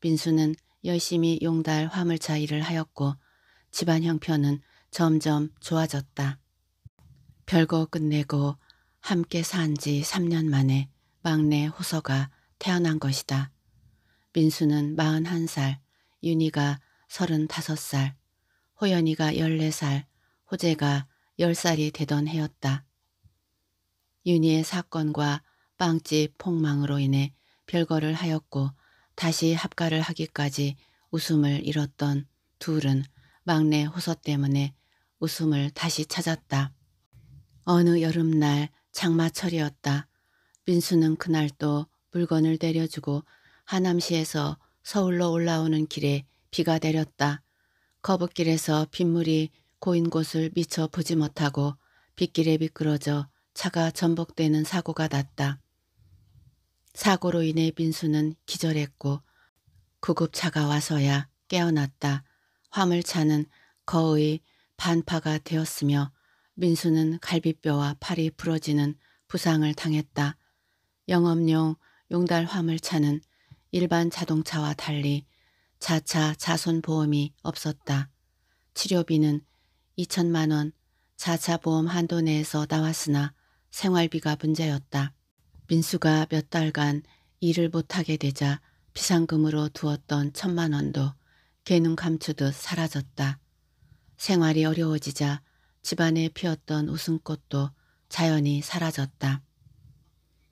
민수는 열심히 용달 화물차 일을 하였고 집안 형편은 점점 좋아졌다. 별거 끝내고 함께 산 지 3년 만에 막내 호서가 태어난 것이다. 민수는 41살, 윤희가 35살, 호연이가 14살, 호재가 10살이 되던 해였다. 윤희의 사건과 빵집 폭망으로 인해 별거를 하였고 다시 합가를 하기까지 웃음을 잃었던 둘은 막내 호서 때문에 웃음을 다시 찾았다. 어느 여름날 장마철이었다. 민수는 그날 도 물건을 내려주고 하남시에서 서울로 올라오는 길에 비가 내렸다. 거북길에서 빗물이 고인 곳을 미처 보지 못하고 빗길에 미끄러져 차가 전복되는 사고가 났다. 사고로 인해 민수는 기절했고 구급차가 와서야 깨어났다. 화물차는 거의 반파가 되었으며 민수는 갈비뼈와 팔이 부러지는 부상을 당했다. 영업용 용달 화물차는 일반 자동차와 달리 자차 자손보험이 없었다. 치료비는 2천만 원 자차 보험 한도 내에서 나왔으나 생활비가 문제였다. 민수가 몇 달간 일을 못하게 되자 비상금으로 두었던 천만 원도 개눈 감추듯 사라졌다. 생활이 어려워지자 집안에 피었던 웃음꽃도 자연히 사라졌다.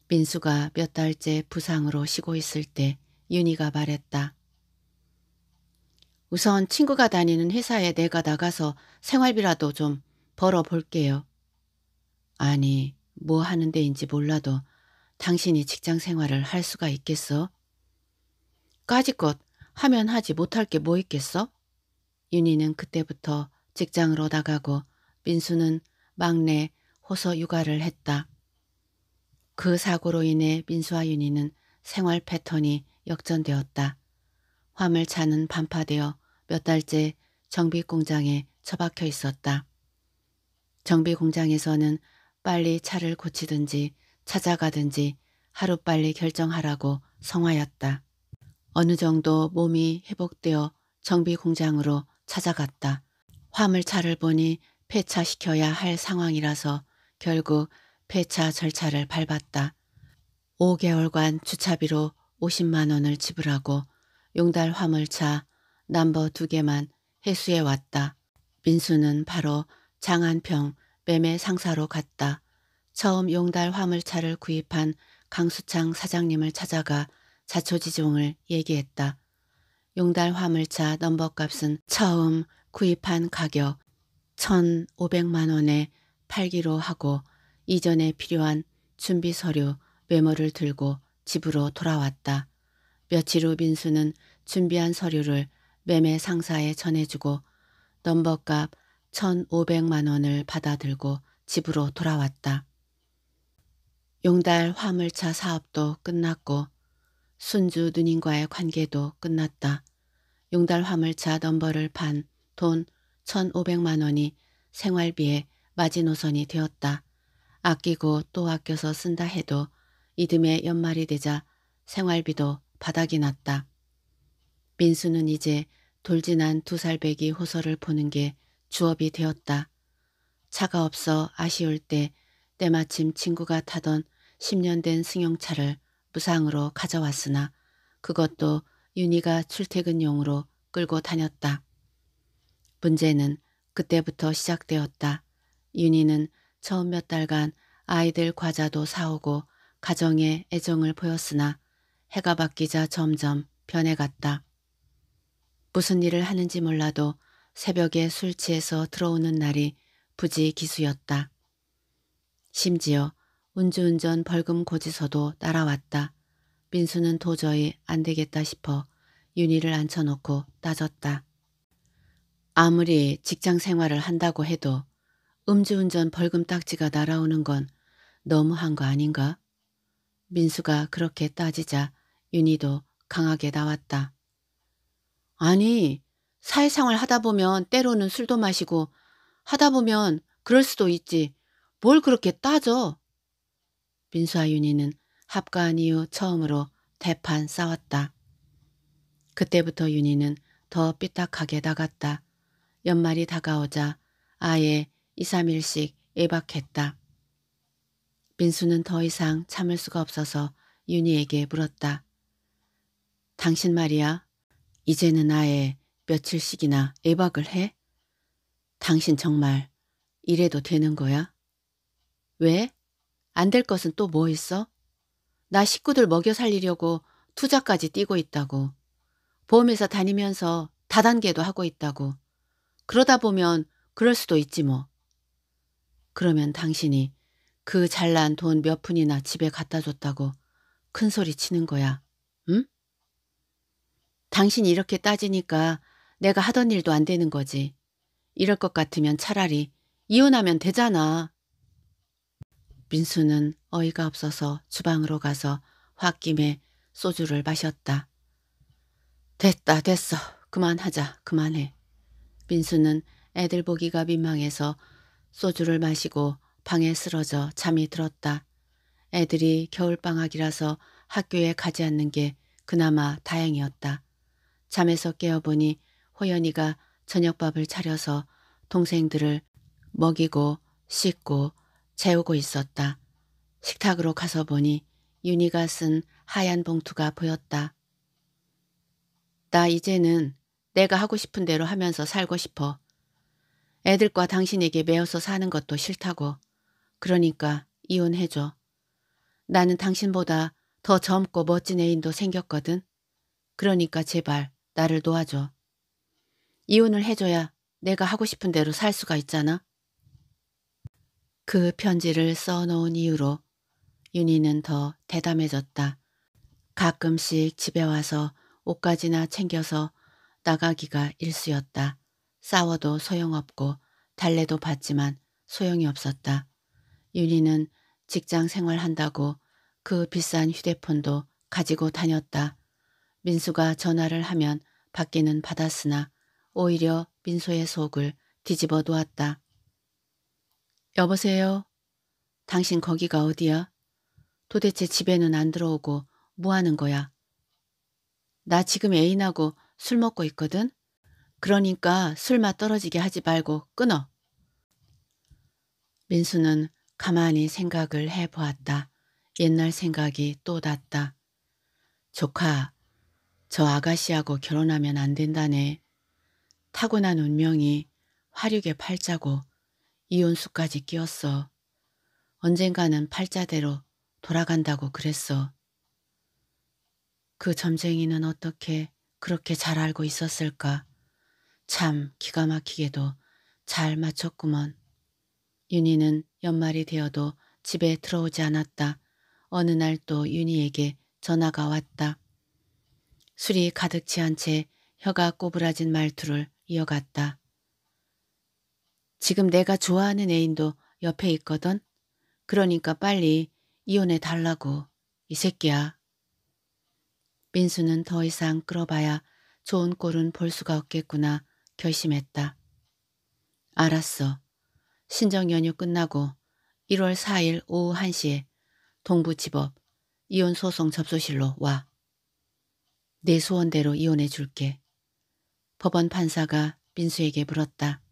민수가 몇 달째 부상으로 쉬고 있을 때 윤희가 말했다. 우선 친구가 다니는 회사에 내가 나가서 생활비라도 좀 벌어볼게요. 아니, 뭐 하는 데인지 몰라도 당신이 직장 생활을 할 수가 있겠어? 까짓것 하면 하지 못할 게 뭐 있겠어? 윤희는 그때부터 직장으로 나가고 민수는 막내 호서 육아를 했다. 그 사고로 인해 민수와 윤희는 생활 패턴이 역전되었다. 화물 차는 반파되어 몇 달째 정비공장에 처박혀 있었다. 정비공장에서는 빨리 차를 고치든지 찾아가든지 하루빨리 결정하라고 성화였다. 어느 정도 몸이 회복되어 정비공장으로 찾아갔다. 화물차를 보니 폐차시켜야 할 상황이라서 결국 폐차 절차를 밟았다. 5개월간 주차비로 50만 원을 지불하고 용달 화물차 남버 2 개만 해수에 왔다. 민수는 바로 장안평 매매 상사로 갔다. 처음 용달 화물차를 구입한 강수창 사장님을 찾아가 자초지종을 얘기했다. 용달 화물차 넘버값은 처음 구입한 가격 1,500만 원에 팔기로 하고 이전에 필요한 준비 서류 메모를 들고 집으로 돌아왔다. 며칠 후 민수는 준비한 서류를 매매 상사에 전해주고 넘버값 1,500만 원을 받아들고 집으로 돌아왔다. 용달 화물차 사업도 끝났고 순주 누님과의 관계도 끝났다. 용달 화물차 넘버를 판돈 1,500만 원이 생활비의 마지노선이 되었다. 아끼고 또 아껴서 쓴다 해도 이듬해 연말이 되자 생활비도 바닥이 났다. 민수는 이제 돌진한 두 살배기 호서를 보는 게 주업이 되었다. 차가 없어 아쉬울 때 때마침 친구가 타던 10년 된 승용차를 무상으로 가져왔으나 그것도 윤희가 출퇴근용으로 끌고 다녔다. 문제는 그때부터 시작되었다. 윤희는 처음 몇 달간 아이들 과자도 사오고 가정에 애정을 보였으나 해가 바뀌자 점점 변해갔다. 무슨 일을 하는지 몰라도 새벽에 술 취해서 들어오는 날이 부지 기수였다. 심지어 운주운전 벌금 고지서도 따라왔다. 민수는 도저히 안 되겠다 싶어 윤희를 앉혀놓고 따졌다. 아무리 직장 생활을 한다고 해도 음주운전 벌금 딱지가 날아오는 건 너무한 거 아닌가? 민수가 그렇게 따지자 윤희도 강하게 나왔다. 아니 사회생활 하다 보면 때로는 술도 마시고 하다 보면 그럴 수도 있지. 뭘 그렇게 따져? 민수와 윤희는 합가한 이후 처음으로 대판 싸웠다. 그때부터 윤희는 더 삐딱하게 나갔다. 연말이 다가오자 아예 2, 3일씩 예박했다. 민수는 더 이상 참을 수가 없어서 윤희에게 물었다. 당신 말이야. 이제는 아예 며칠씩이나 예박을 해? 당신 정말 이래도 되는 거야? 왜? 안 될 것은 또 뭐 있어? 나 식구들 먹여 살리려고 투자까지 뛰고 있다고. 보험회사 다니면서 다단계도 하고 있다고. 그러다 보면 그럴 수도 있지 뭐. 그러면 당신이 그 잘난 돈 몇 푼이나 집에 갖다 줬다고 큰소리 치는 거야. 응? 당신이 이렇게 따지니까 내가 하던 일도 안 되는 거지. 이럴 것 같으면 차라리 이혼하면 되잖아. 민수는 어이가 없어서 주방으로 가서 홧김에 소주를 마셨다. 됐다 됐어. 그만하자. 그만해. 민수는 애들 보기가 민망해서 소주를 마시고 방에 쓰러져 잠이 들었다. 애들이 겨울방학이라서 학교에 가지 않는 게 그나마 다행이었다. 잠에서 깨어보니 호연이가 저녁밥을 차려서 동생들을 먹이고 씻고 재우고 있었다. 식탁으로 가서 보니 윤희가 쓴 하얀 봉투가 보였다. 나 이제는 내가 하고 싶은 대로 하면서 살고 싶어. 애들과 당신에게 매어서 사는 것도 싫다고. 그러니까 이혼해줘. 나는 당신보다 더 젊고 멋진 애인도 생겼거든. 그러니까 제발 나를 놓아줘. 이혼을 해줘야 내가 하고 싶은 대로 살 수가 있잖아. 그 편지를 써놓은 이후로 윤희는 더 대담해졌다. 가끔씩 집에 와서 옷까지나 챙겨서 나가기가 일쑤였다. 싸워도 소용없고 달래도 봤지만 소용이 없었다. 윤희는 직장 생활한다고 그 비싼 휴대폰도 가지고 다녔다. 민수가 전화를 하면 받기는 받았으나 오히려 민소의 속을 뒤집어 놓았다. 여보세요? 당신 거기가 어디야? 도대체 집에는 안 들어오고 뭐 하는 거야? 나 지금 애인하고 술 먹고 있거든. 그러니까 술맛 떨어지게 하지 말고 끊어. 민수는 가만히 생각을 해보았다. 옛날 생각이 또 났다. 조카, 저 아가씨하고 결혼하면 안 된다네. 타고난 운명이 화륙에 팔자고 이혼수까지 끼었어. 언젠가는 팔자대로 돌아간다고 그랬어. 그 점쟁이는 어떻게 그렇게 잘 알고 있었을까. 참 기가 막히게도 잘 맞췄구먼. 윤희는 연말이 되어도 집에 들어오지 않았다. 어느 날 또 윤희에게 전화가 왔다. 술이 가득 취한 채 혀가 꼬부라진 말투를 이어갔다. 지금 내가 좋아하는 애인도 옆에 있거든. 그러니까 빨리 이혼해 달라고. 이 새끼야. 민수는 더 이상 끌어봐야 좋은 꼴은 볼 수가 없겠구나 결심했다. 알았어. 신정 연휴 끝나고 1월 4일 오후 1시에 동부지법 이혼소송 접수실로 와. 내 소원대로 이혼해 줄게. 법원 판사가 민수에게 물었다.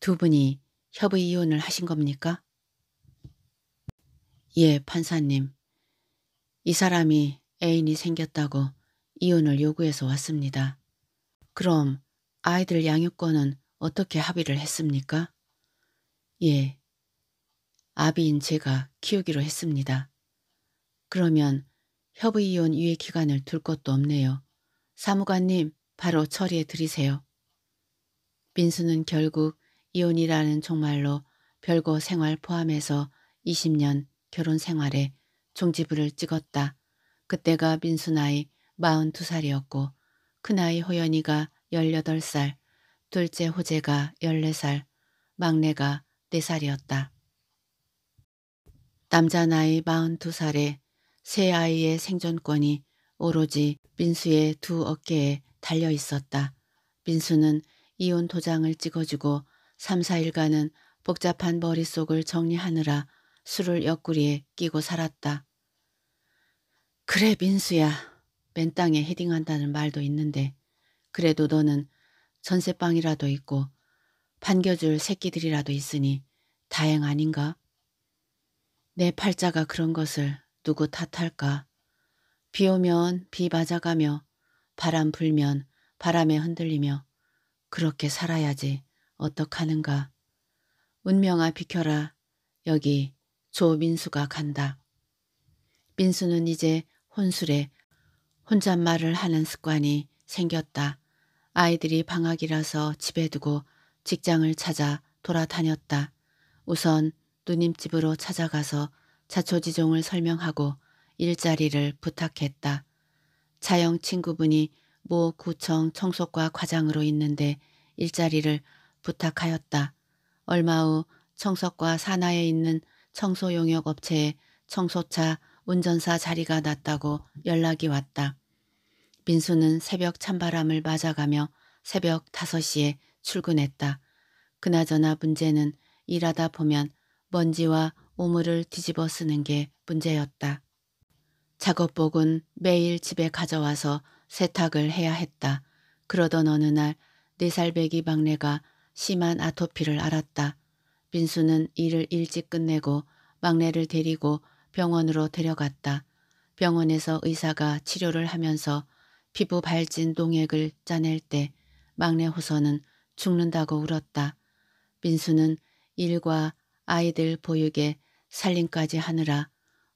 두 분이 협의 이혼을 하신 겁니까? 예, 판사님. 이 사람이 애인이 생겼다고 이혼을 요구해서 왔습니다. 그럼 아이들 양육권은 어떻게 합의를 했습니까? 예, 아비인 제가 키우기로 했습니다. 그러면 협의이혼 유예 기간을 둘 것도 없네요. 사무관님 바로 처리해 드리세요. 민수는 결국 이혼이라는 종말로 별거 생활 포함해서 20년 결혼 생활에 종지부를 찍었다. 그때가 민수 나이 42살이었고 큰아이 그 호연이가 18살, 둘째 호재가 14살, 막내가 4살이었다. 남자 나이 42살에 세 아이의 생존권이 오로지 민수의 두 어깨에 달려 있었다. 민수는 이혼 도장을 찍어주고 3, 4일간은 복잡한 머릿속을 정리하느라 술을 옆구리에 끼고 살았다. 그래 민수야 맨 땅에 헤딩한다는 말도 있는데 그래도 너는 전세방이라도 있고 반겨줄 새끼들이라도 있으니 다행 아닌가? 내 팔자가 그런 것을 누구 탓할까? 비 오면 비 맞아가며 바람 불면 바람에 흔들리며 그렇게 살아야지 어떡하는가. 운명아 비켜라. 여기 조민수가 간다. 민수는 이제 혼술에 혼잣말을 하는 습관이 생겼다. 아이들이 방학이라서 집에 두고 직장을 찾아 돌아다녔다. 우선 누님 집으로 찾아가서 자초지종을 설명하고 일자리를 부탁했다. 자영 친구분이 모 구청 청소과 과장으로 있는데 일자리를 부탁하였다. 얼마 후 청소과 산하에 있는 청소 용역 업체에 청소차 운전사 자리가 났다고 연락이 왔다. 민수는 새벽 찬바람을 맞아가며 새벽 5시에 출근했다. 그나저나 문제는 일하다 보면 먼지와 오물을 뒤집어 쓰는 게 문제였다. 작업복은 매일 집에 가져와서 세탁을 해야 했다. 그러던 어느 날 네살배기 막내가 심한 아토피를 앓았다. 민수는 일을 일찍 끝내고 막내를 데리고 병원으로 데려갔다. 병원에서 의사가 치료를 하면서 피부 발진 농액을 짜낼 때 막내 호선은 죽는다고 울었다. 민수는 일과 아이들 보육에 살림까지 하느라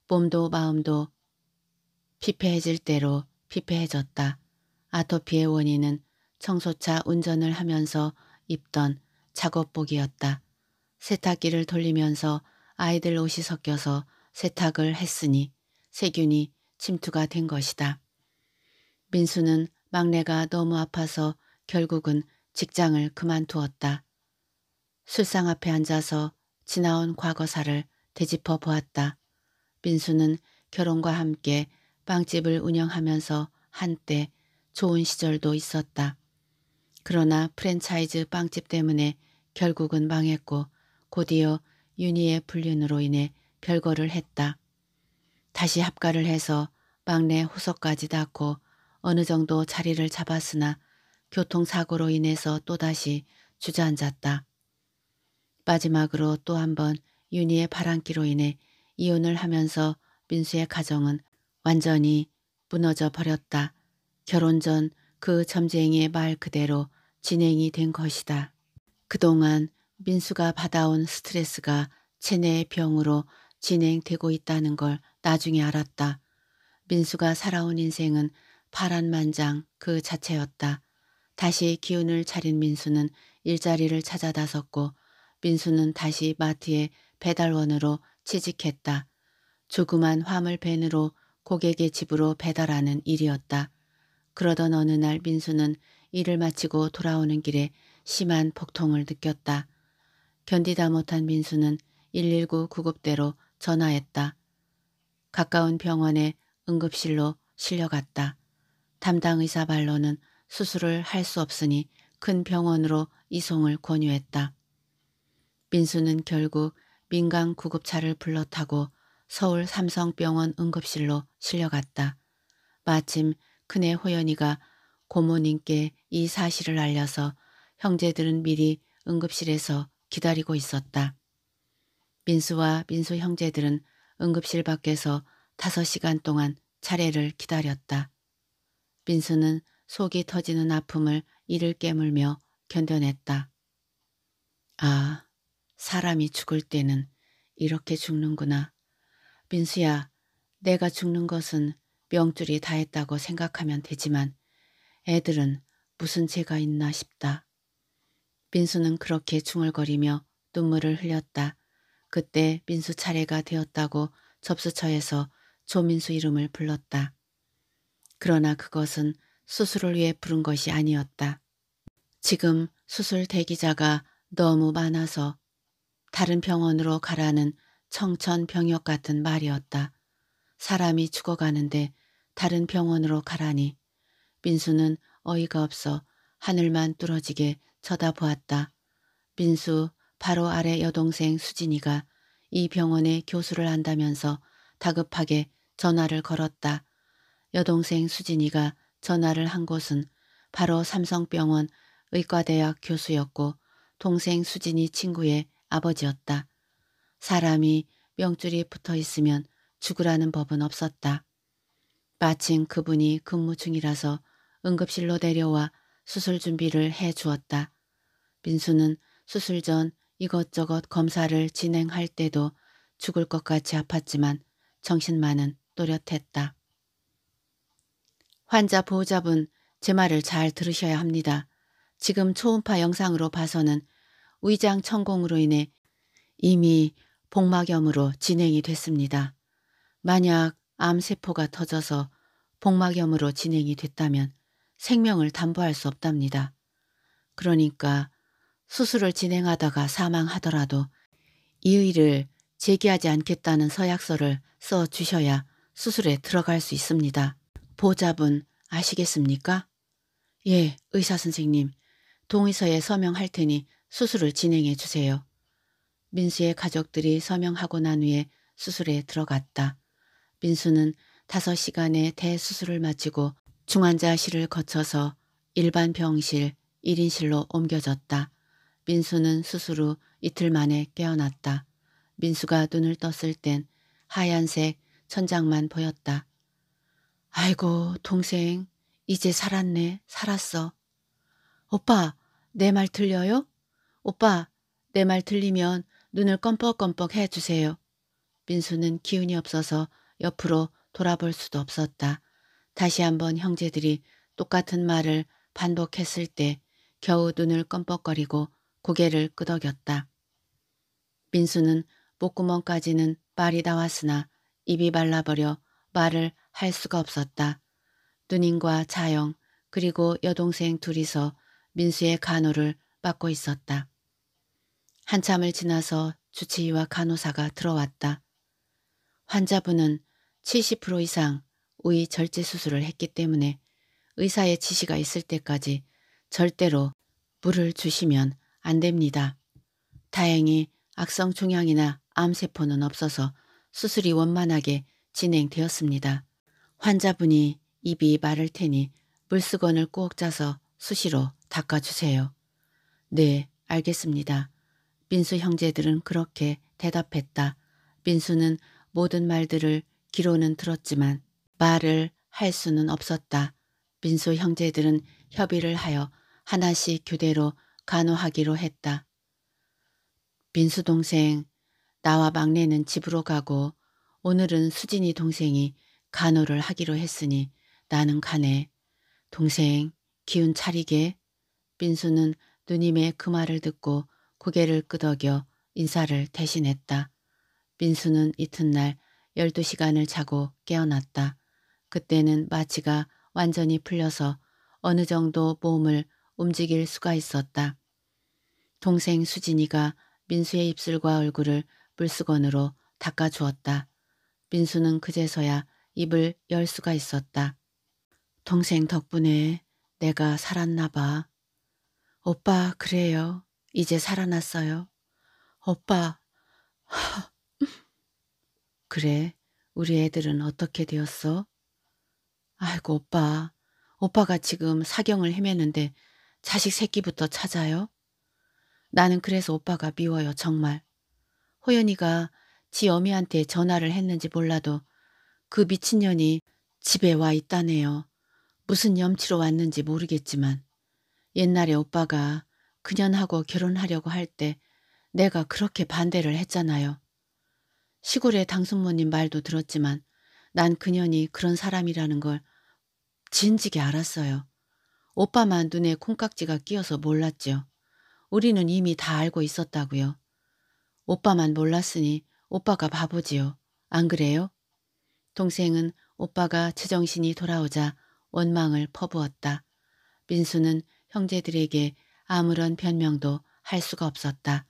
몸도 마음도 피폐해질 대로 피폐해졌다. 아토피의 원인은 청소차 운전을 하면서 입던 작업복이었다. 세탁기를 돌리면서 아이들 옷이 섞여서 세탁을 했으니 세균이 침투가 된 것이다. 민수는 막내가 너무 아파서 결국은 직장을 그만두었다. 술상 앞에 앉아서 지나온 과거사를 되짚어 보았다. 민수는 결혼과 함께 빵집을 운영하면서 한때 좋은 시절도 있었다. 그러나 프랜차이즈 빵집 때문에 결국은 망했고 곧이어 윤희의 불륜으로 인해 별거를 했다. 다시 합가를 해서 막내 호석까지 닦고 어느 정도 자리를 잡았으나 교통사고로 인해서 또다시 주저앉았다. 마지막으로 또 한 번 윤희의 바람기로 인해 이혼을 하면서 민수의 가정은 완전히 무너져 버렸다. 결혼 전 그 점쟁이의 말 그대로 진행이 된 것이다. 그동안 민수가 받아온 스트레스가 체내의 병으로 진행되고 있다는 걸 나중에 알았다. 민수가 살아온 인생은 파란만장 그 자체였다. 다시 기운을 차린 민수는 일자리를 찾아 나섰고 민수는 다시 마트에 배달원으로 취직했다. 조그만 화물 밴으로 고객의 집으로 배달하는 일이었다. 그러던 어느 날 민수는 일을 마치고 돌아오는 길에 심한 복통을 느꼈다. 견디다 못한 민수는 119 구급대로 전화했다. 가까운 병원에 응급실로 실려갔다. 담당 의사 발로는 수술을 할 수 없으니 큰 병원으로 이송을 권유했다. 민수는 결국 민간 구급차를 불러 타고 서울 삼성병원 응급실로 실려갔다. 마침 큰애 호연이가 고모님께 이 사실을 알려서 형제들은 미리 응급실에서 기다리고 있었다. 민수와 민수 형제들은 응급실 밖에서 다섯 시간 동안 차례를 기다렸다. 민수는 속이 터지는 아픔을 이를 깨물며 견뎌냈다. 아, 사람이 죽을 때는 이렇게 죽는구나. 민수야, 내가 죽는 것은 명줄이 다 했다고 생각하면 되지만 애들은 무슨 죄가 있나 싶다. 민수는 그렇게 중얼거리며 눈물을 흘렸다. 그때 민수 차례가 되었다고 접수처에서 조민수 이름을 불렀다. 그러나 그것은 수술을 위해 부른 것이 아니었다. 지금 수술 대기자가 너무 많아서 다른 병원으로 가라는 청천병역 같은 말이었다. 사람이 죽어가는데 다른 병원으로 가라니. 민수는 어이가 없어 하늘만 뚫어지게 쳐다보았다. 민수 바로 아래 여동생 수진이가 이 병원에 교수를 한다면서 다급하게 전화를 걸었다. 여동생 수진이가 전화를 한 곳은 바로 삼성병원 의과대학 교수였고 동생 수진이 친구의 아버지였다. 사람이 명줄이 붙어 있으면 죽으라는 법은 없었다. 마침 그분이 근무 중이라서 응급실로 데려와 수술 준비를 해 주었다. 민수는 수술 전 이것저것 검사를 진행할 때도 죽을 것 같이 아팠지만 정신만은 또렷했다. 환자 보호자분 제 말을 잘 들으셔야 합니다. 지금 초음파 영상으로 봐서는 위장 천공으로 인해 이미 복막염으로 진행이 됐습니다. 만약 암세포가 터져서 복막염으로 진행이 됐다면 생명을 담보할 수 없답니다. 그러니까 수술을 진행하다가 사망하더라도 이의를 제기하지 않겠다는 서약서를 써 주셔야 수술에 들어갈 수 있습니다. 보잡은 아시겠습니까? 예, 의사 선생님. 동의서에 서명할 테니 수술을 진행해 주세요. 민수의 가족들이 서명하고 난 후에 수술에 들어갔다. 민수는 5시간의 대수술을 마치고 중환자실을 거쳐서 일반 병실 1인실로 옮겨졌다. 민수는 스스로 이틀 만에 깨어났다. 민수가 눈을 떴을 땐 하얀색 천장만 보였다. 아이고 동생 이제 살았네 살았어. 오빠 내 말 들려요? 오빠 내 말 들리면 눈을 껌뻑껌뻑 해주세요. 민수는 기운이 없어서 옆으로 돌아볼 수도 없었다. 다시 한번 형제들이 똑같은 말을 반복했을 때 겨우 눈을 껌뻑거리고 고개를 끄덕였다. 민수는 목구멍까지는 말이 나왔으나 입이 말라버려 말을 할 수가 없었다. 누님과 자영 그리고 여동생 둘이서 민수의 간호를 맡고 있었다. 한참을 지나서 주치의와 간호사가 들어왔다. 환자분은 70% 이상 우이 절제 수술을 했기 때문에 의사의 지시가 있을 때까지 절대로 물을 주시면 안 됩니다. 다행히 악성 종양이나 암세포는 없어서 수술이 원만하게 진행되었습니다. 환자분이 입이 마를 테니 물수건을 꼭 짜서 수시로 닦아주세요. 네, 알겠습니다. 민수 형제들은 그렇게 대답했다. 민수는 모든 말들을 기로는 들었지만 말을 할 수는 없었다. 민수 형제들은 협의를 하여 하나씩 교대로 간호하기로 했다. 빈수 동생 나와 막내는 집으로 가고 오늘은 수진이 동생이 간호를 하기로 했으니 나는 가네. 동생 기운 차리게. 빈수는 누님의 그 말을 듣고 고개를 끄덕여 인사를 대신했다. 민수는 이튿날 12시간을 자고 깨어났다. 그때는 마취가 완전히 풀려서 어느 정도 몸을 움직일 수가 있었다. 동생 수진이가 민수의 입술과 얼굴을 물수건으로 닦아주었다. 민수는 그제서야 입을 열 수가 있었다. 동생 덕분에 내가 살았나 봐. 오빠 그래요. 이제 살아났어요. 오빠. 그래 우리 애들은 어떻게 되었어? 아이고 오빠. 오빠가 지금 사경을 헤매는데 자식 새끼부터 찾아요? 나는 그래서 오빠가 미워요 정말. 호연이가 지 어미한테 전화를 했는지 몰라도 그 미친년이 집에 와 있다네요. 무슨 염치로 왔는지 모르겠지만 옛날에 오빠가 그년하고 결혼하려고 할 때 내가 그렇게 반대를 했잖아요. 시골의 당숙모님 말도 들었지만 난 그년이 그런 사람이라는 걸 진지게 알았어요. 오빠만 눈에 콩깍지가 끼어서 몰랐죠. 우리는 이미 다 알고 있었다고요. 오빠만 몰랐으니 오빠가 바보지요. 안 그래요? 동생은 오빠가 제정신이 돌아오자 원망을 퍼부었다. 민수는 형제들에게 아무런 변명도 할 수가 없었다.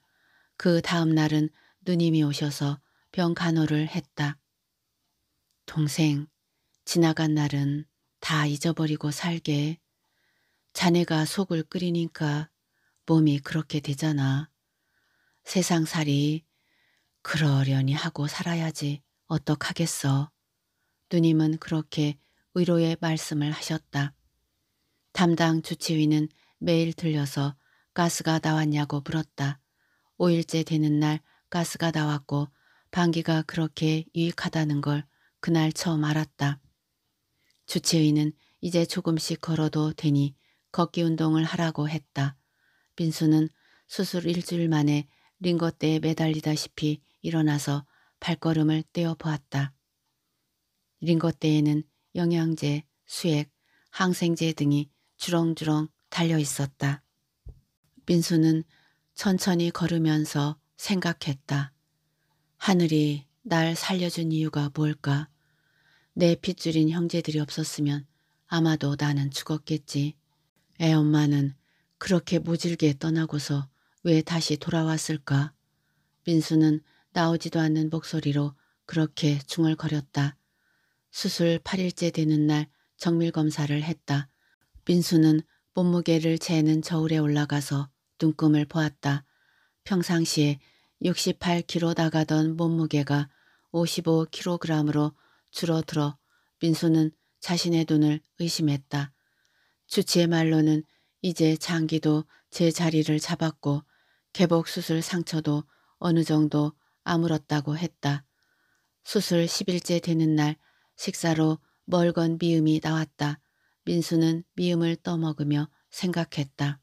그 다음 날은 누님이 오셔서 병 간호를 했다. 동생, 지나간 날은 다 잊어버리고 살게. 자네가 속을 끓이니까 몸이 그렇게 되잖아. 세상살이 그러려니 하고 살아야지 어떡하겠어. 누님은 그렇게 의로의 말씀을 하셨다. 담당 주치의는 매일 들려서 가스가 나왔냐고 물었다. 5일째 되는 날 가스가 나왔고 방귀가 그렇게 유익하다는 걸 그날 처음 알았다. 주치의는 이제 조금씩 걸어도 되니 걷기 운동을 하라고 했다. 빈수는 수술 일주일 만에 링거대에 매달리다시피 일어나서 발걸음을 떼어 보았다. 링거대에는 영양제, 수액, 항생제 등이 주렁주렁 달려 있었다. 빈수는 천천히 걸으면서 생각했다. 하늘이 날 살려준 이유가 뭘까? 내 핏줄인 형제들이 없었으면 아마도 나는 죽었겠지. 애 엄마는 그렇게 모질게 떠나고서 왜 다시 돌아왔을까? 민수는 나오지도 않는 목소리로 그렇게 중얼거렸다. 수술 8일째 되는 날 정밀검사를 했다. 민수는 몸무게를 재는 저울에 올라가서 눈금을 보았다. 평상시에 68kg 나가던 몸무게가 55kg으로 줄어들어 민수는 자신의 눈을 의심했다. 수치의 말로는 이제 장기도 제 자리를 잡았고 개복 수술 상처도 어느 정도 아물었다고 했다. 수술 10일째 되는 날 식사로 멀건 미음이 나왔다. 민수는 미음을 떠먹으며 생각했다.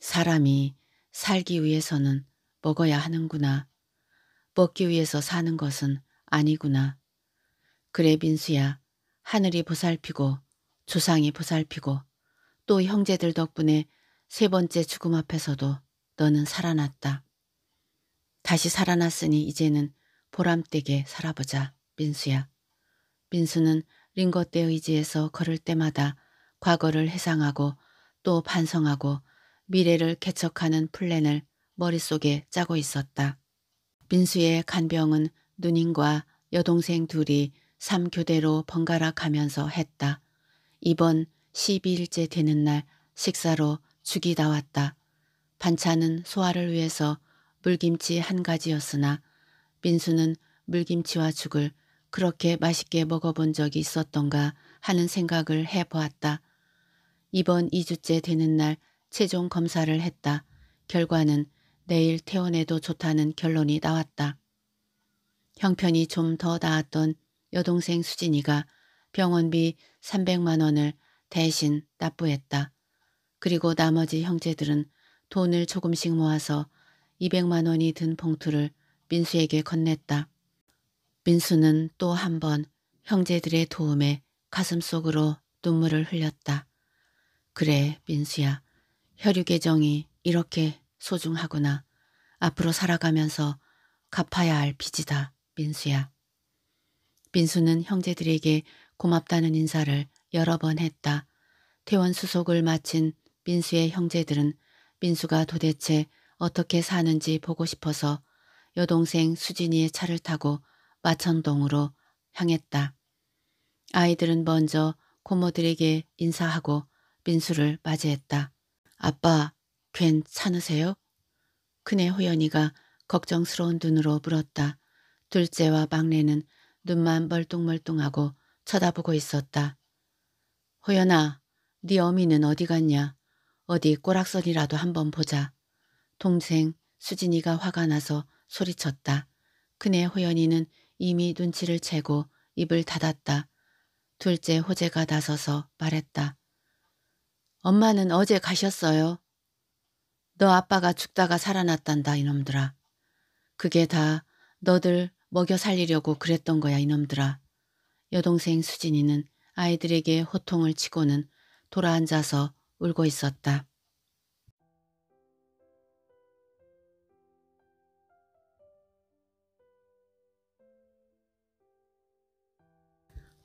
사람이 살기 위해서는 먹어야 하는구나. 먹기 위해서 사는 것은 아니구나. 그래 민수야 하늘이 보살피고 조상이 보살피고 또 형제들 덕분에 세 번째 죽음 앞에서도 너는 살아났다. 다시 살아났으니 이제는 보람되게 살아보자, 민수야. 민수는 링거 때 의지에서 걸을 때마다 과거를 해상하고또 반성하고 미래를 개척하는 플랜을 머릿속에 짜고 있었다. 민수의 간병은 누님과 여동생 둘이 삼교대로 번갈아 가면서 했다. 이번 12일째 되는 날 식사로 죽이 나왔다. 반찬은 소화를 위해서 물김치 한 가지였으나 민수는 물김치와 죽을 그렇게 맛있게 먹어본 적이 있었던가 하는 생각을 해보았다. 이번 2주째 되는 날 최종 검사를 했다. 결과는 내일 퇴원해도 좋다는 결론이 나왔다. 형편이 좀 더 나았던 여동생 수진이가 병원비 300만 원을 대신 납부했다. 그리고 나머지 형제들은 돈을 조금씩 모아서 200만 원이 든 봉투를 민수에게 건넸다. 민수는 또 한 번 형제들의 도움에 가슴속으로 눈물을 흘렸다. 그래 민수야 혈육의 정이 이렇게 소중하구나. 앞으로 살아가면서 갚아야 할 빚이다 민수야. 민수는 형제들에게 고맙다는 인사를 여러 번 했다. 퇴원 수속을 마친 민수의 형제들은 민수가 도대체 어떻게 사는지 보고 싶어서 여동생 수진이의 차를 타고 마천동으로 향했다. 아이들은 먼저 고모들에게 인사하고 민수를 맞이했다. 아빠 괜찮으세요? 큰애 호연이가 걱정스러운 눈으로 물었다. 둘째와 막내는 눈만 멀뚱멀뚱하고 쳐다보고 있었다. 호연아, 네 어미는 어디 갔냐? 어디 꼬락선이라도 한번 보자. 동생 수진이가 화가 나서 소리쳤다. 큰애 호연이는 이미 눈치를 채고 입을 닫았다. 둘째 호재가 나서서 말했다. 엄마는 어제 가셨어요. 너 아빠가 죽다가 살아났단다 이놈들아. 그게 다 너들 먹여 살리려고 그랬던 거야 이놈들아. 여동생 수진이는 아이들에게 호통을 치고는 돌아앉아서 울고 있었다.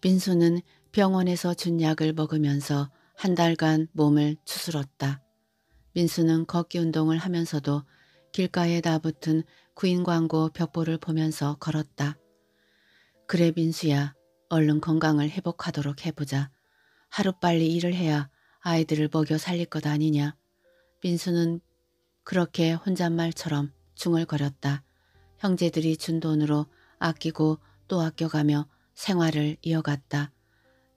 민수는 병원에서 준 약을 먹으면서 한 달간 몸을 추스렀다. 민수는 걷기 운동을 하면서도 길가에 나붙은 구인 광고 벽보를 보면서 걸었다. 그래 민수야 얼른 건강을 회복하도록 해보자. 하루빨리 일을 해야 아이들을 먹여 살릴 것 아니냐. 민수는 그렇게 혼잣말처럼 중얼거렸다. 형제들이 준 돈으로 아끼고 또 아껴가며 생활을 이어갔다.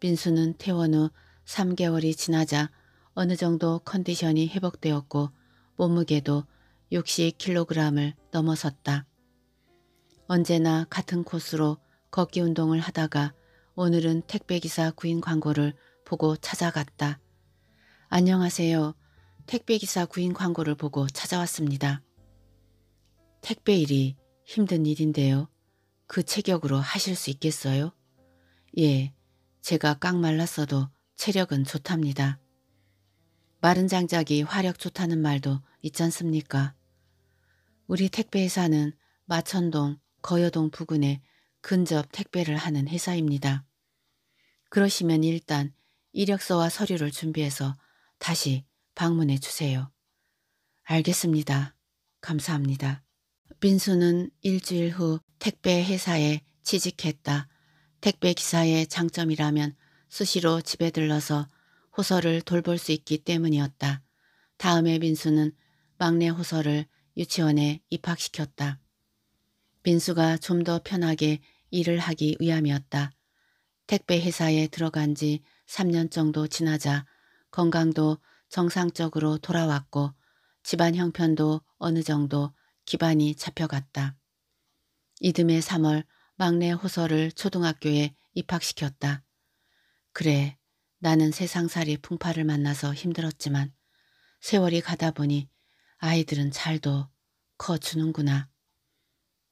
민수는 퇴원 후 3개월이 지나자 어느 정도 컨디션이 회복되었고 몸무게도 60kg을 넘어섰다. 언제나 같은 코스로 걷기 운동을 하다가 오늘은 택배기사 구인 광고를 보고 찾아갔다. 안녕하세요. 택배기사 구인 광고를 보고 찾아왔습니다. 택배 일이 힘든 일인데요. 그 체격으로 하실 수 있겠어요? 예, 제가 깡 말랐어도 체력은 좋답니다. 마른 장작이 화력 좋다는 말도 있잖습니까? 우리 택배회사는 마천동, 거여동 부근에 근접 택배를 하는 회사입니다. 그러시면 일단 이력서와 서류를 준비해서 다시 방문해 주세요. 알겠습니다. 감사합니다. 빈수는 일주일 후 택배 회사에 취직했다. 택배 기사의 장점이라면 수시로 집에 들러서 호서를 돌볼 수 있기 때문이었다. 다음에 빈수는 막내 호서를 유치원에 입학시켰다. 빈수가좀 더 편하게 일을 하기 위함이었다. 택배 회사에 들어간 지 3년 정도 지나자 건강도 정상적으로 돌아왔고 집안 형편도 어느 정도 기반이 잡혀갔다. 이듬해 3월 막내 호서를 초등학교에 입학시켰다. 그래 나는 세상살이 풍파를 만나서 힘들었지만 세월이 가다 보니 아이들은 잘도 커주는구나.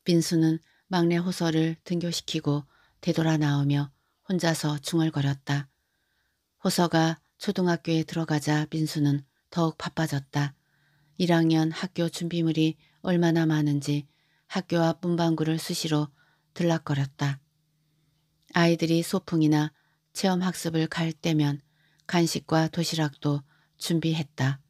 빈수는 막내 호서를 등교시키고 되돌아 나오며 혼자서 중얼거렸다. 호서가 초등학교에 들어가자 민수는 더욱 바빠졌다. 1학년 학교 준비물이 얼마나 많은지 학교 앞 문방구를 수시로 들락거렸다. 아이들이 소풍이나 체험학습을 갈 때면 간식과 도시락도 준비했다.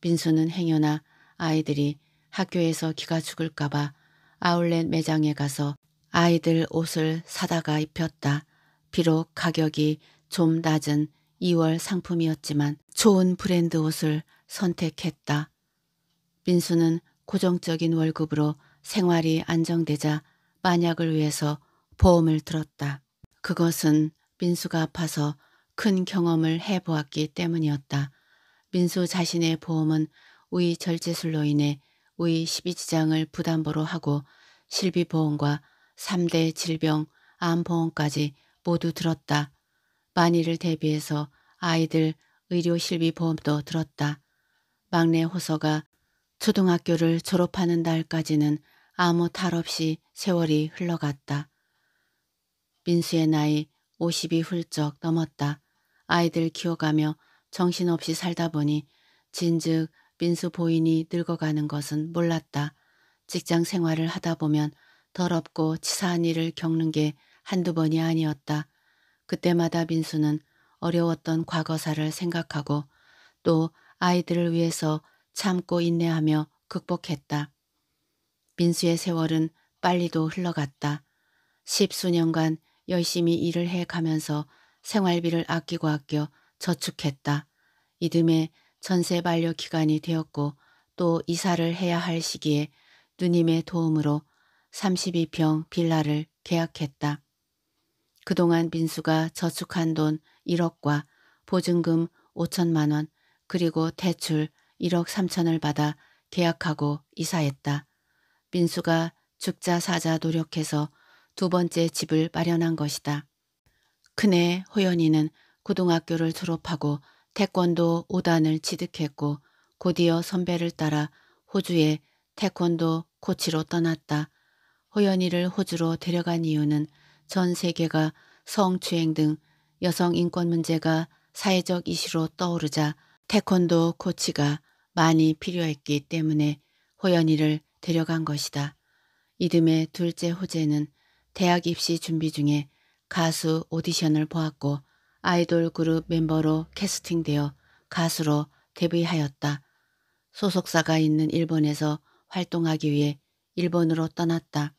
민수는 행여나 아이들이 학교에서 기가 죽을까봐 아울렛 매장에 가서 아이들 옷을 사다가 입혔다. 비록 가격이 좀 낮은 2월 상품이었지만 좋은 브랜드 옷을 선택했다. 민수는 고정적인 월급으로 생활이 안정되자 만약을 위해서 보험을 들었다. 그것은 민수가 아파서 큰 경험을 해보았기 때문이었다. 민수 자신의 보험은 위 절제술로 인해 우 12지장을 부담보로 하고 실비보험과 3대 질병, 암보험까지 모두 들었다. 만일을 대비해서 아이들 의료실비보험도 들었다. 막내 호서가 초등학교를 졸업하는 날까지는 아무 탈 없이 세월이 흘러갔다. 민수의 나이 50이 훌쩍 넘었다. 아이들 키워가며 정신없이 살다 보니 진즉 민수 보인이 늙어가는 것은 몰랐다. 직장 생활을 하다 보면 더럽고 치사한 일을 겪는 게 한두 번이 아니었다. 그때마다 민수는 어려웠던 과거사를 생각하고 또 아이들을 위해서 참고 인내하며 극복했다. 민수의 세월은 빨리도 흘러갔다. 십수년간 열심히 일을 해가면서 생활비를 아끼고 아껴 저축했다. 이듬해 전세 반려 기간이 되었고 또 이사를 해야 할 시기에 누님의 도움으로 32평 빌라를 계약했다. 그동안 민수가 저축한 돈 1억과 보증금 5천만 원 그리고 대출 1억 3천을 받아 계약하고 이사했다. 민수가 죽자 사자 노력해서 두 번째 집을 마련한 것이다. 큰애 호연이는 고등학교를 졸업하고 태권도 5단을 취득했고 곧이어 선배를 따라 호주에 태권도 코치로 떠났다. 호연이를 호주로 데려간 이유는 전 세계가 성추행 등 여성 인권 문제가 사회적 이슈로 떠오르자 태권도 코치가 많이 필요했기 때문에 호연이를 데려간 것이다. 이듬해 둘째 호재는 대학 입시 준비 중에 가수 오디션을 보았고 아이돌 그룹 멤버로 캐스팅되어 가수로 데뷔하였다. 소속사가 있는 일본에서 활동하기 위해 일본으로 떠났다.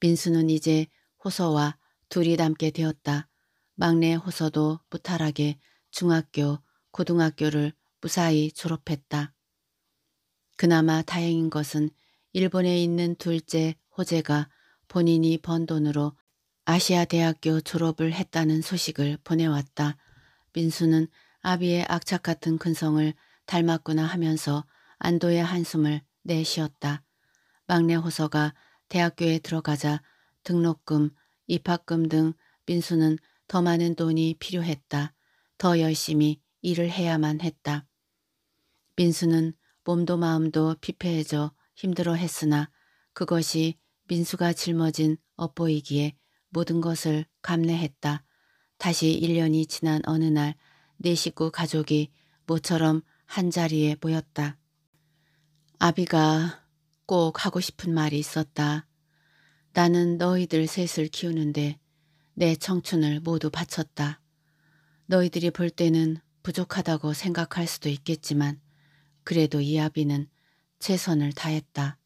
민수는 이제 호서와 둘이 닮게 되었다. 막내 호서도 무탈하게 중학교, 고등학교를 무사히 졸업했다. 그나마 다행인 것은 일본에 있는 둘째 호재가 본인이 번 돈으로 아시아 대학교 졸업을 했다는 소식을 보내왔다. 민수는 아비의 악착 같은 근성을 닮았구나 하면서 안도의 한숨을 내쉬었다. 막내 호서가 대학교에 들어가자 등록금, 입학금 등 민수는 더 많은 돈이 필요했다. 더 열심히 일을 해야만 했다. 민수는 몸도 마음도 피폐해져 힘들어 했으나 그것이 민수가 짊어진 업보이기에 모든 것을 감내했다. 다시 1년이 지난 어느 날 내 식구 가족이 모처럼 한자리에 모였다. 아비가 꼭 하고 싶은 말이 있었다. 나는 너희들 셋을 키우는데 내 청춘을 모두 바쳤다. 너희들이 볼 때는 부족하다고 생각할 수도 있겠지만 그래도 이 아비는 최선을 다했다.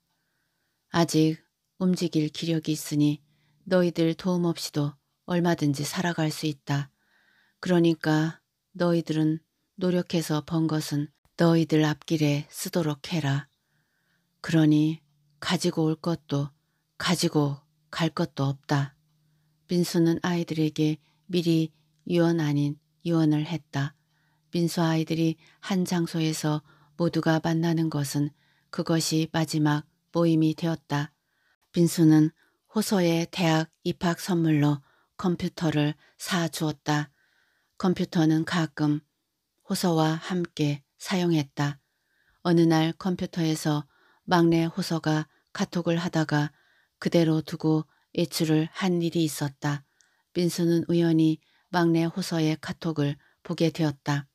아직 움직일 기력이 있으니 너희들 도움 없이도 얼마든지 살아갈 수 있다. 그러니까 너희들은 노력해서 번 것은 너희들 앞길에 쓰도록 해라. 그러니 가지고 올 것도 가지고 갈 것도 없다. 민수는 아이들에게 미리 유언 아닌 유언을 했다. 민수 아이들이 한 장소에서 모두가 만나는 것은 그것이 마지막 모임이 되었다. 빈수는 호서의 대학 입학 선물로 컴퓨터를 사 주었다. 컴퓨터는 가끔 호서와 함께 사용했다. 어느 날 컴퓨터에서 막내 호서가 카톡을 하다가 그대로 두고 외출을한 일이 있었다. 빈수는 우연히 막내 호서의 카톡을 보게 되었다.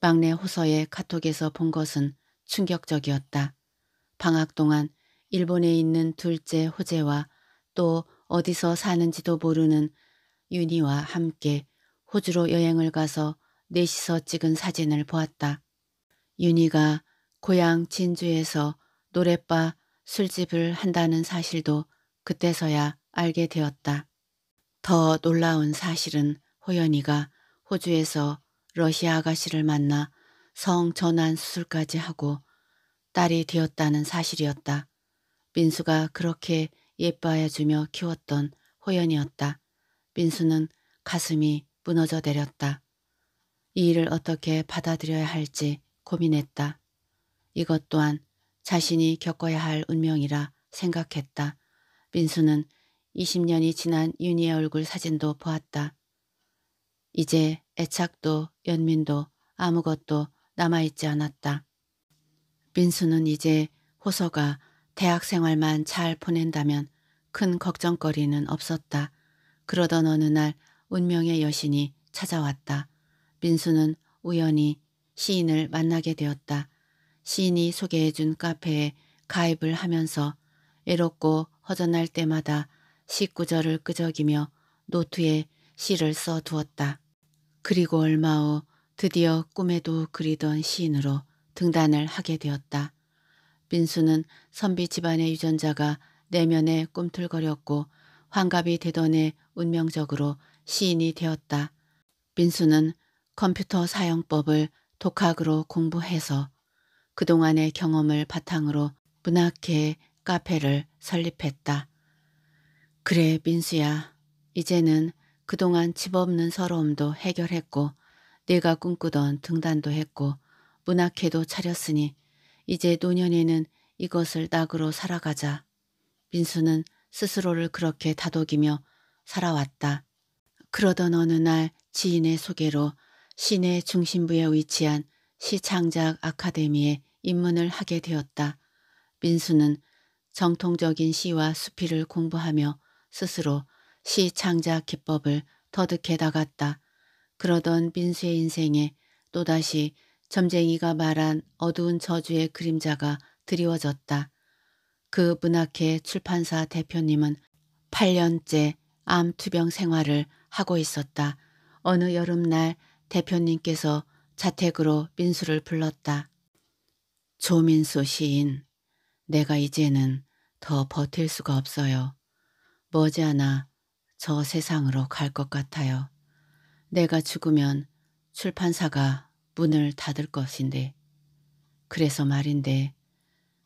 막내 호서의 카톡에서 본 것은 충격적이었다. 방학 동안 일본에 있는 둘째 호재와 또 어디서 사는지도 모르는 윤희와 함께 호주로 여행을 가서 넷이서 찍은 사진을 보았다. 윤희가 고향 진주에서 노래바 술집을 한다는 사실도 그때서야 알게 되었다. 더 놀라운 사실은 호연이가 호주에서 러시아 아가씨를 만나 성전환 수술까지 하고 딸이 되었다는 사실이었다. 민수가 그렇게 예뻐해 주며 키웠던 호연이었다. 민수는 가슴이 무너져 내렸다. 이 일을 어떻게 받아들여야 할지 고민했다. 이것 또한 자신이 겪어야 할 운명이라 생각했다. 민수는 20년이 지난 윤희의 얼굴 사진도 보았다. 이제 애착도 연민도 아무것도 남아있지 않았다. 민수는 이제 호서가 대학 생활만 잘 보낸다면 큰 걱정거리는 없었다. 그러던 어느 날 운명의 여신이 찾아왔다. 민수는 우연히 시인을 만나게 되었다. 시인이 소개해준 카페에 가입을 하면서 외롭고 허전할 때마다 시구절을 끄적이며 노트에 시를 써두었다. 그리고 얼마 후 드디어 꿈에도 그리던 시인으로 등단을 하게 되었다. 민수는 선비 집안의 유전자가 내면에 꿈틀거렸고 환갑이 되던 해 운명적으로 시인이 되었다. 민수는 컴퓨터 사용법을 독학으로 공부해서 그동안의 경험을 바탕으로 문학회 카페를 설립했다. 그래 민수야 이제는 그동안 집 없는 서러움도 해결했고 내가 꿈꾸던 등단도 했고 문학회도 차렸으니 이제 노년에는 이것을 낙으로 살아가자. 민수는 스스로를 그렇게 다독이며 살아왔다. 그러던 어느 날 지인의 소개로 시내 중심부에 위치한 시창작 아카데미에 입문을 하게 되었다. 민수는 정통적인 시와 수필을 공부하며 스스로 시창작 기법을 터득해 나갔다. 그러던 민수의 인생에 또다시 점쟁이가 말한 어두운 저주의 그림자가 드리워졌다. 그 문학회 출판사 대표님은 8년째 암투병 생활을 하고 있었다. 어느 여름날 대표님께서 자택으로 민수를 불렀다. 조민수 시인, 내가 이제는 더 버틸 수가 없어요. 머지않아 저 세상으로 갈 것 같아요. 내가 죽으면 출판사가 문을 닫을 것인데 그래서 말인데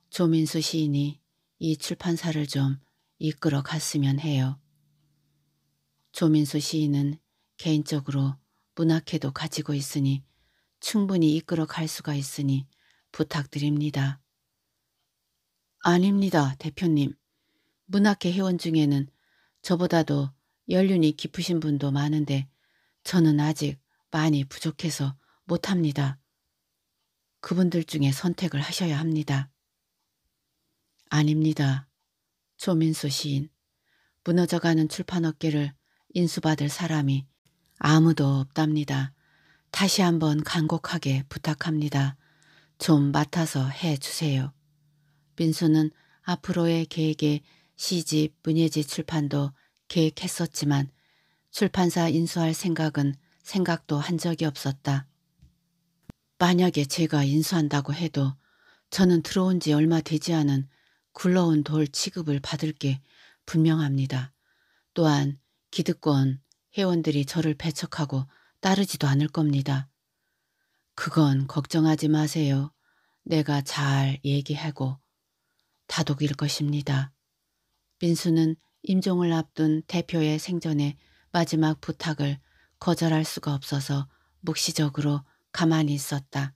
조민수 시인이 이 출판사를 좀 이끌어 갔으면 해요. 조민수 시인은 개인적으로 문학회도 가지고 있으니 충분히 이끌어 갈 수가 있으니 부탁드립니다. 아닙니다, 대표님. 문학회 회원 중에는 저보다도 연륜이 깊으신 분도 많은데 저는 아직 많이 부족해서 못합니다. 그분들 중에 선택을 하셔야 합니다. 아닙니다. 조민수 시인. 무너져가는 출판업계를 인수받을 사람이 아무도 없답니다. 다시 한번 간곡하게 부탁합니다. 좀 맡아서 해 주세요. 민수는 앞으로의 계획에 시집, 문예지 출판도 계획했었지만 출판사 인수할 생각은 생각도 한 적이 없었다. 만약에 제가 인수한다고 해도 저는 들어온 지 얼마 되지 않은 굴러온 돌 취급을 받을 게 분명합니다. 또한 기득권 회원들이 저를 배척하고 따르지도 않을 겁니다. 그건 걱정하지 마세요. 내가 잘 얘기하고 다독일 것입니다. 민수는 임종을 앞둔 대표의 생전에 마지막 부탁을 거절할 수가 없어서 묵시적으로 가만히 있었다.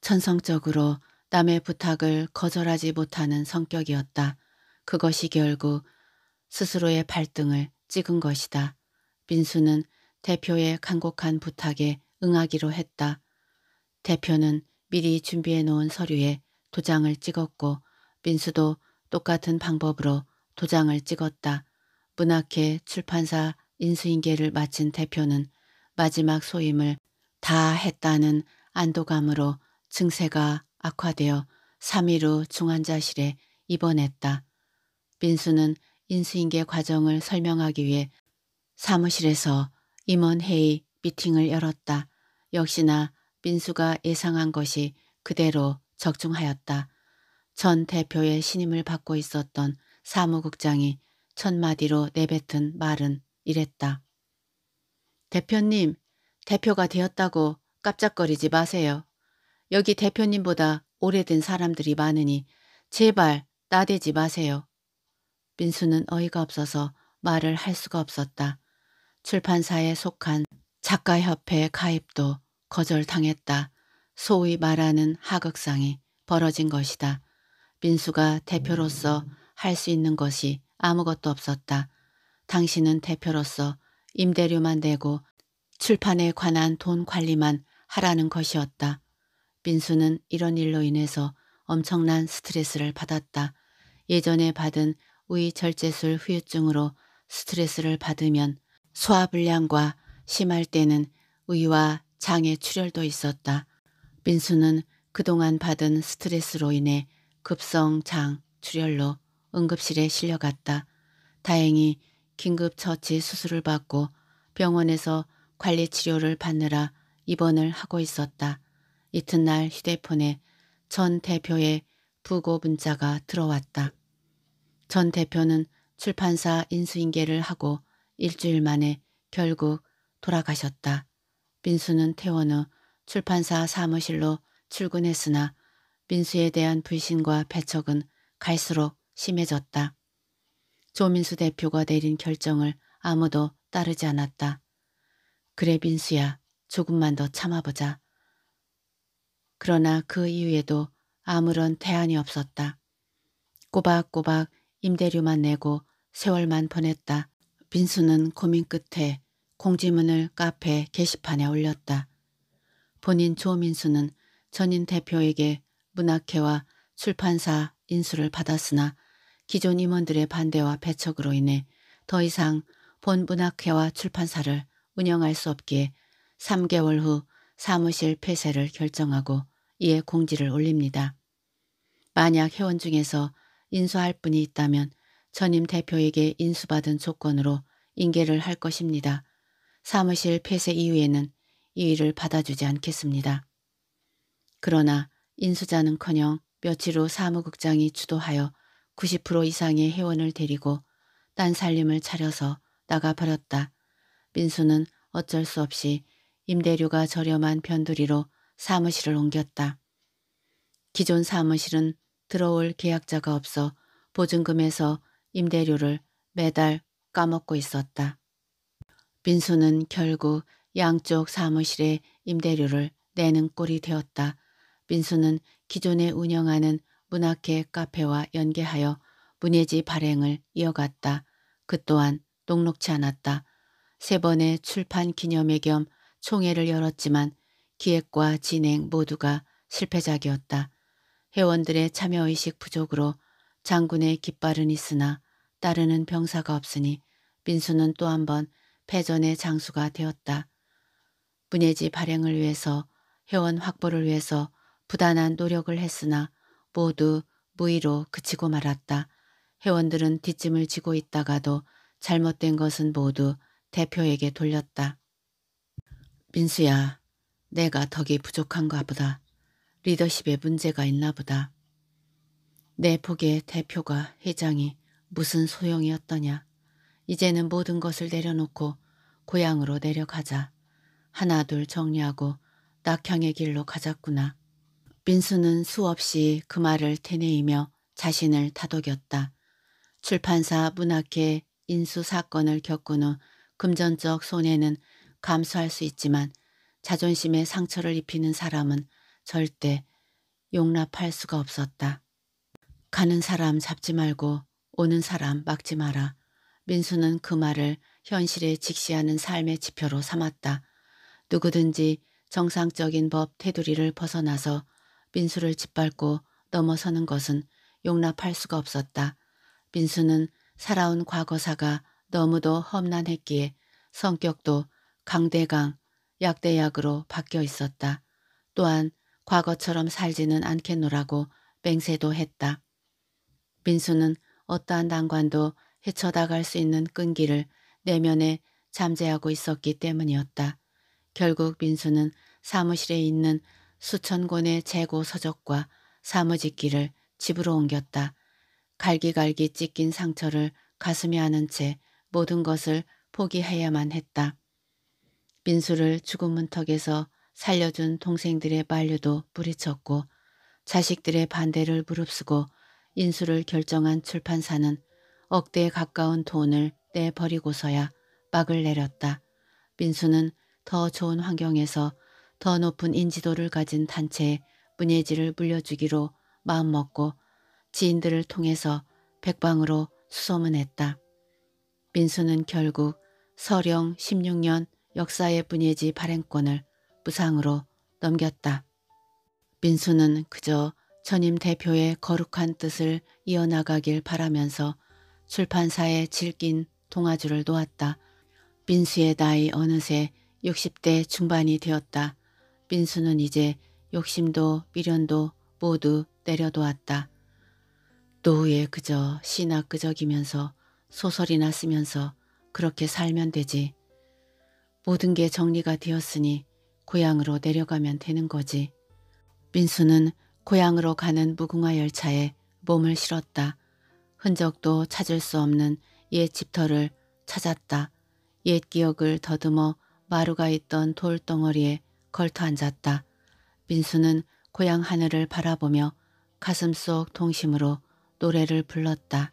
천성적으로 남의 부탁을 거절하지 못하는 성격이었다. 그것이 결국 스스로의 발등을 찍은 것이다. 민수는 대표의 간곡한 부탁에 응하기로 했다. 대표는 미리 준비해 놓은 서류에 도장을 찍었고 민수도 똑같은 방법으로 도장을 찍었다. 문학회 출판사 인수인계를 마친 대표는 마지막 소임을 다 했다는 안도감으로 증세가 악화되어 3일 후 중환자실에 입원했다. 민수는 인수인계 과정을 설명하기 위해 사무실에서 임원회의 미팅을 열었다. 역시나 민수가 예상한 것이 그대로 적중하였다. 전 대표의 신임을 받고 있었던 사무국장이 첫마디로 내뱉은 말은 이랬다. 대표님, 대표가 되었다고 깝짝거리지 마세요. 여기 대표님보다 오래된 사람들이 많으니 제발 나대지 마세요. 민수는 어이가 없어서 말을 할 수가 없었다. 출판사에 속한 작가협회 가입도 거절당했다. 소위 말하는 하극상이 벌어진 것이다. 민수가 대표로서 할 수 있는 것이 아무것도 없었다. 당신은 대표로서 임대료만 내고 출판에 관한 돈 관리만 하라는 것이었다. 민수는 이런 일로 인해서 엄청난 스트레스를 받았다. 예전에 받은 우이절제술 후유증으로 스트레스를 받으면 소화불량과 심할 때는 우이와 장의 출혈도 있었다. 민수는 그동안 받은 스트레스로 인해 급성 장 출혈로 응급실에 실려갔다. 다행히 긴급처치 수술을 받고 병원에서 관리 치료를 받느라 입원을 하고 있었다. 이튿날 휴대폰에 전 대표의 부고 문자가 들어왔다. 전 대표는 출판사 인수인계를 하고 일주일 만에 결국 돌아가셨다. 민수는 퇴원 후 출판사 사무실로 출근했으나 민수에 대한 불신과 배척은 갈수록 심해졌다. 조민수 대표가 내린 결정을 아무도 따르지 않았다. 그래 빈수야 조금만 더 참아보자. 그러나 그 이후에도 아무런 대안이 없었다. 꼬박꼬박 임대료만 내고 세월만 보냈다. 빈수는 고민 끝에 공지문을 카페 게시판에 올렸다. 본인 조민수는 전인 대표에게 문학회와 출판사 인수를 받았으나 기존 임원들의 반대와 배척으로 인해 더 이상 본 문학회와 출판사를 운영할 수 없기에 3개월 후 사무실 폐쇄를 결정하고 이에 공지를 올립니다. 만약 회원 중에서 인수할 분이 있다면 전임 대표에게 인수받은 조건으로 인계를 할 것입니다. 사무실 폐쇄 이후에는 이의를 받아주지 않겠습니다. 그러나 인수자는커녕 며칠 후 사무국장이 주도하여 90% 이상의 회원을 데리고 딴 살림을 차려서 나가버렸다. 민수는 어쩔 수 없이 임대료가 저렴한 변두리로 사무실을 옮겼다. 기존 사무실은 들어올 계약자가 없어 보증금에서 임대료를 매달 까먹고 있었다. 민수는 결국 양쪽 사무실에 임대료를 내는 꼴이 되었다. 민수는 기존에 운영하는 문학회 카페와 연계하여 문예지 발행을 이어갔다. 그 또한 녹록치 않았다. 세 번의 출판 기념회 겸 총회를 열었지만 기획과 진행 모두가 실패작이었다. 회원들의 참여의식 부족으로 장군의 깃발은 있으나 따르는 병사가 없으니 민수는 또 한 번 패전의 장수가 되었다. 문예지 발행을 위해서 회원 확보를 위해서 부단한 노력을 했으나 모두 무의로 그치고 말았다. 회원들은 뒷짐을 지고 있다가도 잘못된 것은 모두 대표에게 돌렸다. 민수야, 내가 덕이 부족한가 보다. 리더십에 문제가 있나 보다. 내 보기에 대표가 회장이 무슨 소용이었더냐. 이제는 모든 것을 내려놓고 고향으로 내려가자. 하나 둘 정리하고 낙향의 길로 가자꾸나. 민수는 수없이 그 말을 되뇌이며 자신을 다독였다. 출판사 문학회 인수 사건을 겪은 후 금전적 손해는 감수할 수 있지만 자존심에 상처를 입히는 사람은 절대 용납할 수가 없었다. 가는 사람 잡지 말고 오는 사람 막지 마라. 민수는 그 말을 현실에 직시하는 삶의 지표로 삼았다. 누구든지 정상적인 법 테두리를 벗어나서 민수를 짓밟고 넘어서는 것은 용납할 수가 없었다. 민수는 살아온 과거사가 너무도 험난했기에 성격도 강대강 약대약으로 바뀌어 있었다. 또한 과거처럼 살지는 않겠노라고 맹세도 했다. 민수는 어떠한 난관도 헤쳐나갈 수 있는 끈기를 내면에 잠재하고 있었기 때문이었다. 결국 민수는 사무실에 있는 수천 권의 재고 서적과 사무직기를 집으로 옮겼다. 갈기갈기 찢긴 상처를 가슴에 안은 채 모든 것을 포기해야만 했다. 민수를 죽음 문턱에서 살려준 동생들의 반려도 뿌리쳤고 자식들의 반대를 무릅쓰고 인수를 결정한 출판사는 억대에 가까운 돈을 내버리고서야 막을 내렸다. 민수는 더 좋은 환경에서 더 높은 인지도를 가진 단체에 문예지를 물려주기로 마음먹고 지인들을 통해서 백방으로 수소문했다. 민수는 결국 서령 16년 역사의 분예지 발행권을 부상으로 넘겼다. 민수는 그저 전임 대표의 거룩한 뜻을 이어나가길 바라면서 출판사에 질긴 동아줄을 놓았다. 민수의 나이 어느새 60대 중반이 되었다. 민수는 이제 욕심도 미련도 모두 내려놓았다. 노후에 그저 시나 끄적이면서 소설이나 쓰면서 그렇게 살면 되지. 모든 게 정리가 되었으니 고향으로 내려가면 되는 거지. 민수는 고향으로 가는 무궁화 열차에 몸을 실었다. 흔적도 찾을 수 없는 옛 집터를 찾았다. 옛 기억을 더듬어 마루가 있던 돌덩어리에 걸터앉았다. 민수는 고향 하늘을 바라보며 가슴속 동심으로 노래를 불렀다.